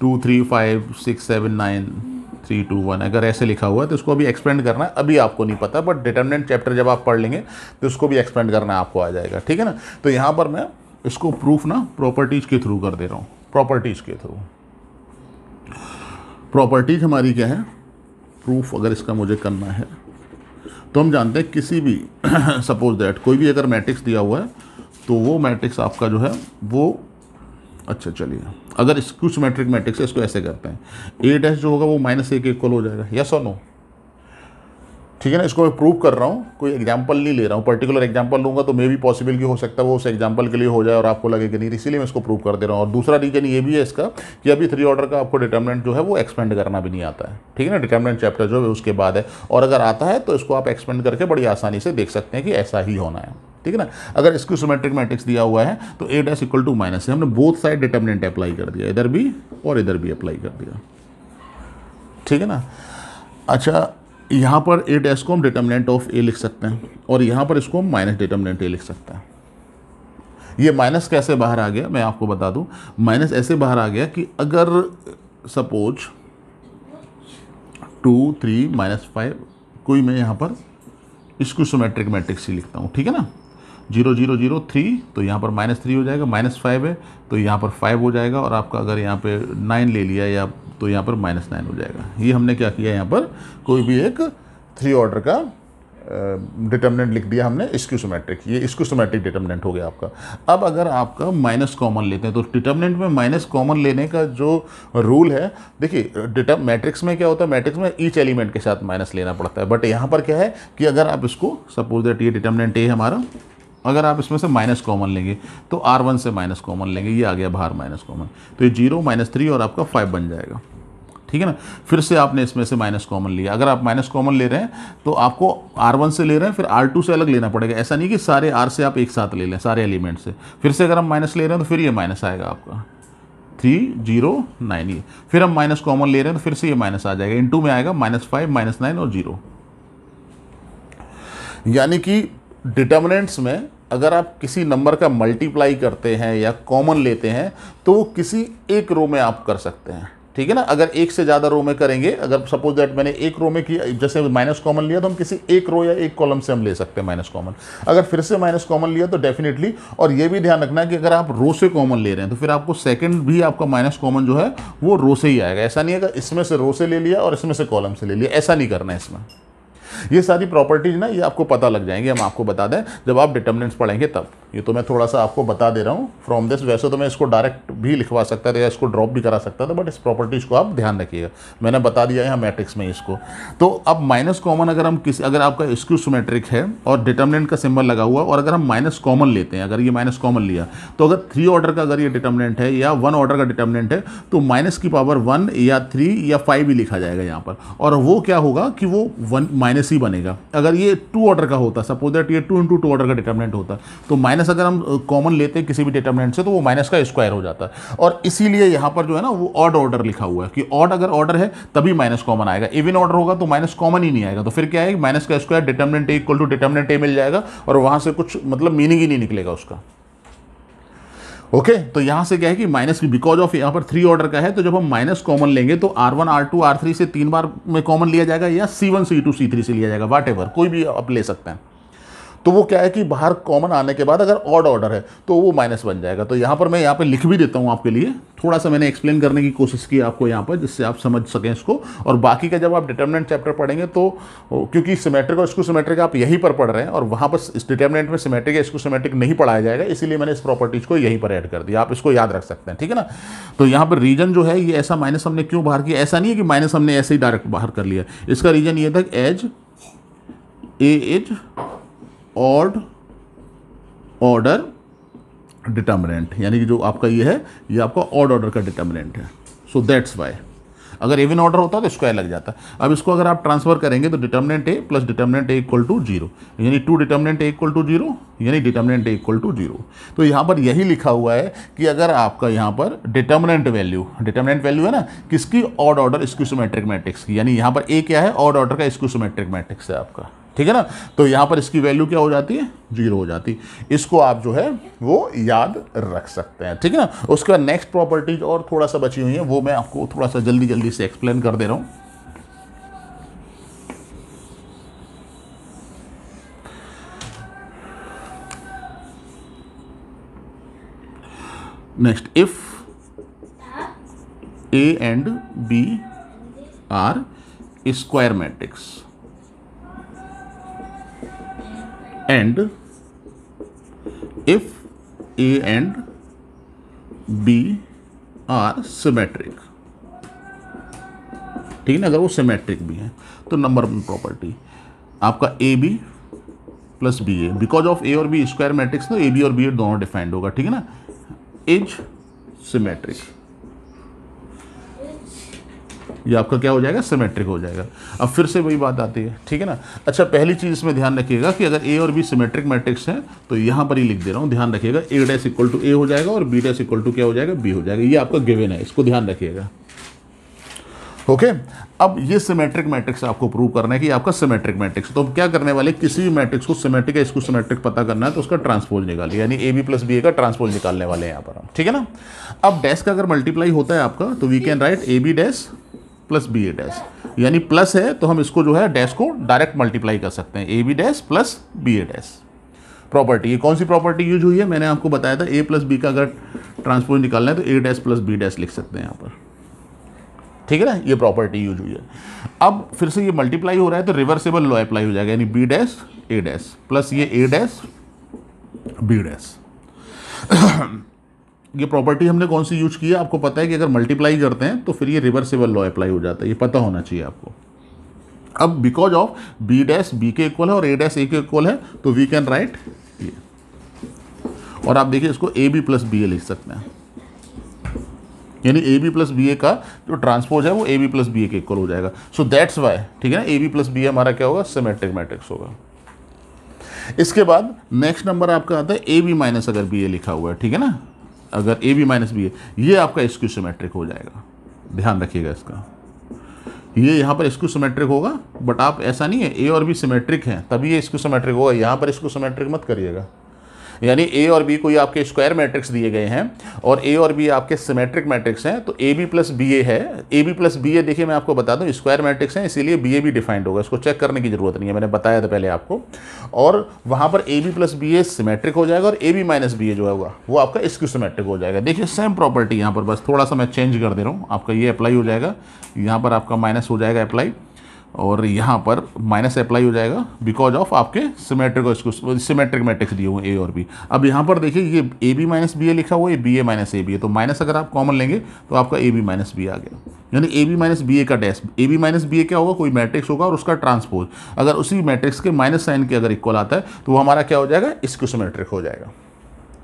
two three five six seven nine three two one अगर ऐसे लिखा हुआ है तो इसको अभी एक्सपेंड करना है अभी आपको नहीं पता बट डिटर्मिनेंट चैप्टर जब आप पढ़ लेंगे तो उसको भी एक्सपेंड करना आपको आ जाएगा ठीक है ना तो यहाँ पर मैं इसको प्रूफ ना प्रॉपर्टीज़ के थ्रू कर दे रहा हूँ प्रॉपर्टीज़ के थ्रू प्रॉपर्टीज हमारी क्या है प्रूफ अगर इसका मुझे करना है तो हम जानते हैं किसी भी सपोज दैट कोई भी अगर मैट्रिक्स दिया हुआ है तो वो मैट्रिक्स आपका जो है वो अच्छा चलिए अगर इसको मैट्रिक मैट्रिक्स है इसको ऐसे करते हैं ए डैश जो होगा वो माइनस ए के इक्वल हो जाएगा यस और नो ठीक है ना इसको मैं प्रूव कर रहा हूँ कोई एग्जाम्पल नहीं ले रहा हूँ पर्टिकुलर एग्जाम्पल लूँगा तो मे भी पॉसिबल कि हो सकता है वो उस एग्जाम्पल के लिए हो जाए और आपको लगे कि नहीं तो इसीलिए मैं इसको प्रूव कर दे रहा हूँ और दूसरा रीजन ये भी है इसका कि अभी थ्री ऑर्डर का आपको डिटर्मिनेंट जो है वो एक्सपेंड करना भी नहीं आता है ठीक है ना डिटर्मिनेंट चैप्टर जो है उसके बाद है और अगर आता है तो इसको आप एक्सपेंड करके बड़ी आसानी से देख सकते हैं कि ऐसा ही होना है ठीक है ना अगर इसको सोमेट्रिक मैट्रिक्स दिया हुआ है तो A dash equal to minus है हमने बोथ साइड डिटर्मिनेंट अप्लाई कर दिया इधर भी और इधर भी अप्लाई कर दिया ठीक है ना अच्छा यहाँ पर ए डैश को हम डिटर्मिनेंट ऑफ ए लिख सकते हैं और यहाँ पर इसको हम माइनस डिटर्मिनेंट ए लिख सकते हैं ये माइनस कैसे बाहर आ गया मैं आपको बता दूं माइनस ऐसे बाहर आ गया कि अगर suppose two three minus five कोई मैं यहाँ पर इसको सोमेट्रिक मैट्रिक्स ही लिखता हूँ ठीक है ना जीरो जीरो जीरो थ्री तो यहाँ पर माइनस थ्री हो जाएगा माइनस फाइव है तो यहाँ पर फाइव हो जाएगा और आपका अगर यहाँ पे नाइन ले लिया या तो यहाँ पर माइनस नाइन हो जाएगा ये हमने क्या किया यहाँ पर कोई भी एक थ्री ऑर्डर का डिटर्मिनेंट लिख दिया हमने स्क्यूसोमेट्रिक ये स्क्यूसोमेट्रिक डिटर्मिनेंट हो गया आपका अब अगर आपका माइनस कॉमन लेते हैं तो डिटर्मिनेंट में माइनस कॉमन लेने का जो रूल है देखिए डिटर मैट्रिक्स में क्या होता है मैट्रिक्स में ईच एलिमेंट के साथ माइनस लेना पड़ता है बट यहाँ पर क्या है कि अगर आप इसको सपोज दैट ये डिटर्मिनेंट ए हमारा अगर आप इसमें से माइनस कॉमन लेंगे तो आर वन से माइनस कॉमन लेंगे ये आ गया बाहर माइनस कॉमन तो ये जीरो माइनस थ्री और आपका फाइव बन जाएगा ठीक है ना फिर से आपने इसमें से माइनस कॉमन लिया अगर आप माइनस कॉमन ले रहे हैं तो आपको आर वन से ले रहे हैं फिर आर टू से अलग लेना पड़ेगा ऐसा नहीं कि सारे आर से आप एक साथ ले लें सारे एलिमेंट से फिर से अगर हम माइनस ले रहे हैं तो फिर ये माइनस आएगा आपका थ्री जीरो नाइन ये फिर हम माइनस कॉमन ले रहे हैं तो फिर से ये माइनस आ जाएगा इन टू में आएगा माइनस फाइव माइनस नाइन और जीरो यानी कि डिटर्मिनेंट्स में अगर आप किसी नंबर का मल्टीप्लाई करते हैं या कॉमन लेते हैं तो वो किसी एक रो में आप कर सकते हैं ठीक है ना अगर एक से ज़्यादा रो में करेंगे अगर सपोज दैट मैंने एक रो में किया जैसे माइनस कॉमन लिया तो हम किसी एक रो या एक कॉलम से हम ले सकते हैं माइनस कॉमन अगर फिर से माइनस कॉमन लिया तो डेफिनेटली और ये भी ध्यान रखना कि अगर आप रो से कॉमन ले रहे हैं तो फिर आपको सेकंड भी आपका माइनस कॉमन जो है वो रो से ही आएगा ऐसा नहीं है इसमें से रो से ले लिया और इसमें से कॉलम से ले लिया ऐसा नहीं करना है इसमें ये सारी प्रॉपर्टीज ना ये आपको पता लग जाएंगे हम आपको बता दें जब आप डिटर्मिनेंट्स पढ़ेंगे तब ये तो मैं थोड़ा सा आपको बता दे रहा हूँ फ्रॉम दिस वैसे तो मैं इसको डायरेक्ट भी लिखवा सकता था या इसको ड्रॉप भी करा सकता था बट इस प्रॉपर्टीज़ को आप ध्यान रखिएगा मैंने बता दिया यहाँ मैट्रिक्स में इसको तो अब माइनस कॉमन अगर हम किसी अगर आपका स्क्यू मैट्रिक है और डिटर्मिनेंट का सिंबल लगा हुआ और अगर हम माइनस कॉमन लेते हैं अगर ये माइनस कॉमन लिया तो अगर थ्री ऑर्डर का अगर ये डिटर्मिनेंट है या वन ऑर्डर का डिटर्मिनेंट है तो माइनस की पावर वन या थ्री या फाइव ही लिखा जाएगा यहाँ पर और वो क्या होगा कि वो वन माइनस माइनस ही बनेगा अगर ये टू ऑर्डर का होता सपोज दैट ये टू इंटू टू ऑर्डर का डिटर्मिनेंट होता तो माइनस अगर हम कॉमन लेते हैं किसी भी डिटर्मिनेंट से तो वो माइनस का स्क्वायर हो जाता है और इसीलिए यहाँ पर जो है ना वो ऑड ऑर्डर लिखा हुआ है कि ऑड अगर ऑर्डर है तभी माइनस कॉमन आएगा इवन ऑर्डर होगा तो माइनस कॉमन ही नहीं आएगा तो फिर क्या है माइनस का square determinant A equal to determinant A मिल जाएगा और वहाँ से कुछ मतलब मीनिंग ही नहीं निकलेगा उसका ओके तो यहां से क्या है कि माइनस की बिकॉज ऑफ यहां पर थ्री ऑर्डर का है तो जब हम माइनस कॉमन लेंगे तो R one R two R three से तीन बार में कॉमन लिया जाएगा या C one C two C three से लिया जाएगा वाट एवर कोई भी आप ले सकते हैं तो वो क्या है कि बाहर कॉमन आने के बाद अगर ऑड ऑर्डर है तो वो माइनस बन जाएगा तो यहाँ पर मैं यहाँ पर लिख भी देता हूँ आपके लिए थोड़ा सा मैंने एक्सप्लेन करने की कोशिश की आपको यहाँ पर जिससे आप समझ सकें इसको और बाकी का जब आप डिटर्मिनेंट चैप्टर पढ़ेंगे तो क्योंकि सिमेट्रिक और इसको सिमेट्रिक आप यहीं पर पढ़ रहे हैं और वहाँ पर इस डिटर्मिनेंट में सिमेट्रिक या इसको सिमेट्रिक नहीं पढ़ाया जाएगा इसीलिए मैंने इस प्रॉपर्टीज़ को यहीं पर ऐड कर दिया आप इसको याद रख सकते हैं ठीक है ना तो यहाँ पर रीजन जो है ये ऐसा माइनस हमने क्यों बाहर किया ऐसा नहीं है कि माइनस हमने ऐसे ही डायरेक्ट बाहर कर लिया इसका रीजन ये था as a odd order determinant यानी कि जो आपका ये है ये आपका ऑड ऑर्डर का डिटर्मिनेंट है सो दैट्स वाई अगर एवन ऑर्डर होता तो स्क्वायर लग जाता अब इसको अगर आप ट्रांसफर करेंगे तो determinant A plus determinant A equal to zero यानी two determinant A equal to zero यानी determinant A equal to zero तो यहाँ पर यही लिखा हुआ है कि अगर आपका यहाँ पर डिटर्मिनेंट वैल्यू डिटर्मिनेंट वैल्यू है ना किसकी ऑड ऑर्डर स्क्यूसोमेट्रिक मैट्रिक्स की यानी यहाँ पर ए क्या है ऑड ऑर्डर का स्क्यूसोमेट्रिक मैट्रिक्स है आपका ठीक है ना तो यहां पर इसकी वैल्यू क्या हो जाती है जीरो हो जाती है इसको आप जो है वो याद रख सकते हैं ठीक है ना उसके बाद नेक्स्ट प्रॉपर्टीज और थोड़ा सा बची हुई है वो मैं आपको थोड़ा सा जल्दी जल्दी से एक्सप्लेन कर दे रहा हूं next if A and B are square matrix and if A and B are symmetric ठीक है ना अगर वो सिमेट्रिक भी है तो नंबर वन प्रॉपर्टी आपका A B plus B A because of A और बी स्क्वायर मैट्रिक्स ना ए बी और बी ए दोनों डिफाइंड होगा ठीक है ना इज सिमेट्रिक ये आपका क्या हो जाएगा सिमेट्रिक हो जाएगा अब फिर से वही बात आती है ठीक है ना अच्छा पहली चीज़ इसमें ध्यान रखिएगा कि अगर ए और बी सिमेट्रिक मैट्रिक्स हैं तो यहाँ पर ही लिख दे रहा हूँ ध्यान रखिएगा A dash equal to A हो जाएगा और बी डैस इक्वल टू क्या हो जाएगा बी हो जाएगा ये आपका गिवन है इसको ध्यान रखिएगा ओके अब ये सिमेट्रिक मैट्रिक्स आपको प्रूव करना है कि आपका सिमेट्रिक मैट्रिक्स तो हम क्या करने वाले किसी भी मैट्रिक्स को सिमेट्रिक है इसको सिमेट्रिक पता करना है तो उसका ट्रांसपोज निकालिए यानी A B plus B A का ट्रांसपोज निकालने वाले हैं यहाँ पर हम ठीक है ना अब डैश का अगर मल्टीप्लाई होता है आपका तो we can write A B dash plus B A dash यानी प्लस है तो हम इसको जो है डैश को डायरेक्ट मल्टीप्लाई कर सकते हैं A B dash plus B A dash property ये कौन सी प्रॉपर्टी यूज हुई है मैंने आपको बताया था ए प्लस बी का अगर ट्रांसपोज निकालना है तो A dash plus B dash लिख सकते हैं यहाँ पर ठीक है ना ये प्रॉपर्टी यूज हुई है अब फिर से ये मल्टीप्लाई हो रहा है तो रिवर्सेबल लॉ अप्लाई हो जाएगा यानी B dash A dash plus ये ए डैश बी डैश ये प्रॉपर्टी हमने कौन सी यूज की है आपको पता है कि अगर मल्टीप्लाई करते हैं तो फिर ये रिवर्सिबल लॉ अप्लाई हो जाता है ये पता होना चाहिए आपको अब because of B dash B के इक्वल है और ए डैश ए के इक्वल है तो वी कैन राइट ये और आप देखिए इसको A B plus B A लिख सकते हैं यानी A B plus B A का जो ट्रांसपोज है वो A B plus B A के इक्वल हो जाएगा सो दैट्स वाई ठीक है ना A B plus B A हमारा क्या होगा सिमेट्रिक मैट्रिक्स होगा इसके बाद नेक्स्ट नंबर आपका आता है ए बी माइनस अगर बी ए लिखा हुआ है ठीक है ना अगर ए बी माइनस बी है ये आपका स्क्यू सिमेट्रिक हो जाएगा ध्यान रखिएगा इसका ये यहाँ पर स्क्यू सिमेट्रिक होगा बट आप ऐसा नहीं है ए और बी सिमेट्रिक हैं तभी ये स्क्यू सिमेट्रिक होगा यहाँ पर स्क्यू सिमेट्रिक मत करिएगा यानी ए और बी कोई आपके स्क्वायर मैट्रिक्स दिए गए हैं और ए और बी आपके सिमेट्रिक मैट्रिक्स हैं तो A B plus B A है A B plus B A देखिए मैं आपको बता दूं स्क्वायर मैट्रिक्स हैं इसीलिए बी ए भी डिफाइंड होगा इसको चेक करने की जरूरत नहीं है मैंने बताया था पहले आपको और वहाँ पर A B plus B A symmetric हो जाएगा और A B minus B A जो होगा वो आपका स्क्यू सिमेट्रिक हो जाएगा देखिए सेम प्रॉपर्टी यहाँ पर बस थोड़ा सा मैं चेंज कर दे रहा हूँ आपका ये अप्लाई हो जाएगा यहाँ पर आपका माइनस हो जाएगा अप्लाई और यहाँ पर माइनस अप्लाई हो जाएगा बिकॉज ऑफ आपके सिमेट्रिक सिमेट्रिक मैट्रिक्स दिए हुए ए और बी अब यहाँ पर देखिए ये A B minus B A लिखा हुआ है B A minus A B A तो माइनस अगर आप कॉमन लेंगे तो आपका ए बी माइनस बी आ गया यानी A B minus B A का dash A B minus B A क्या होगा कोई मैट्रिक्स होगा और उसका ट्रांसपोज अगर उसी मैट्रिक्स के माइनस साइन के अगर इक्वल आता है तो वो हमारा क्या हो जाएगा इसको सिमेट्रिक हो जाएगा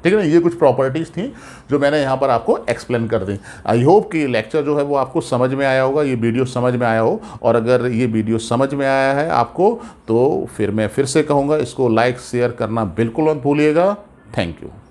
ठीक है ना ये कुछ प्रॉपर्टीज़ थी जो मैंने यहाँ पर आपको एक्सप्लेन कर दी आई होप कि लेक्चर जो है वो आपको समझ में आया होगा ये वीडियो समझ में आया हो और अगर ये वीडियो समझ में आया है आपको तो फिर मैं फिर से कहूँगा इसको लाइक शेयर करना बिल्कुल मत भूलिएगा थैंक यू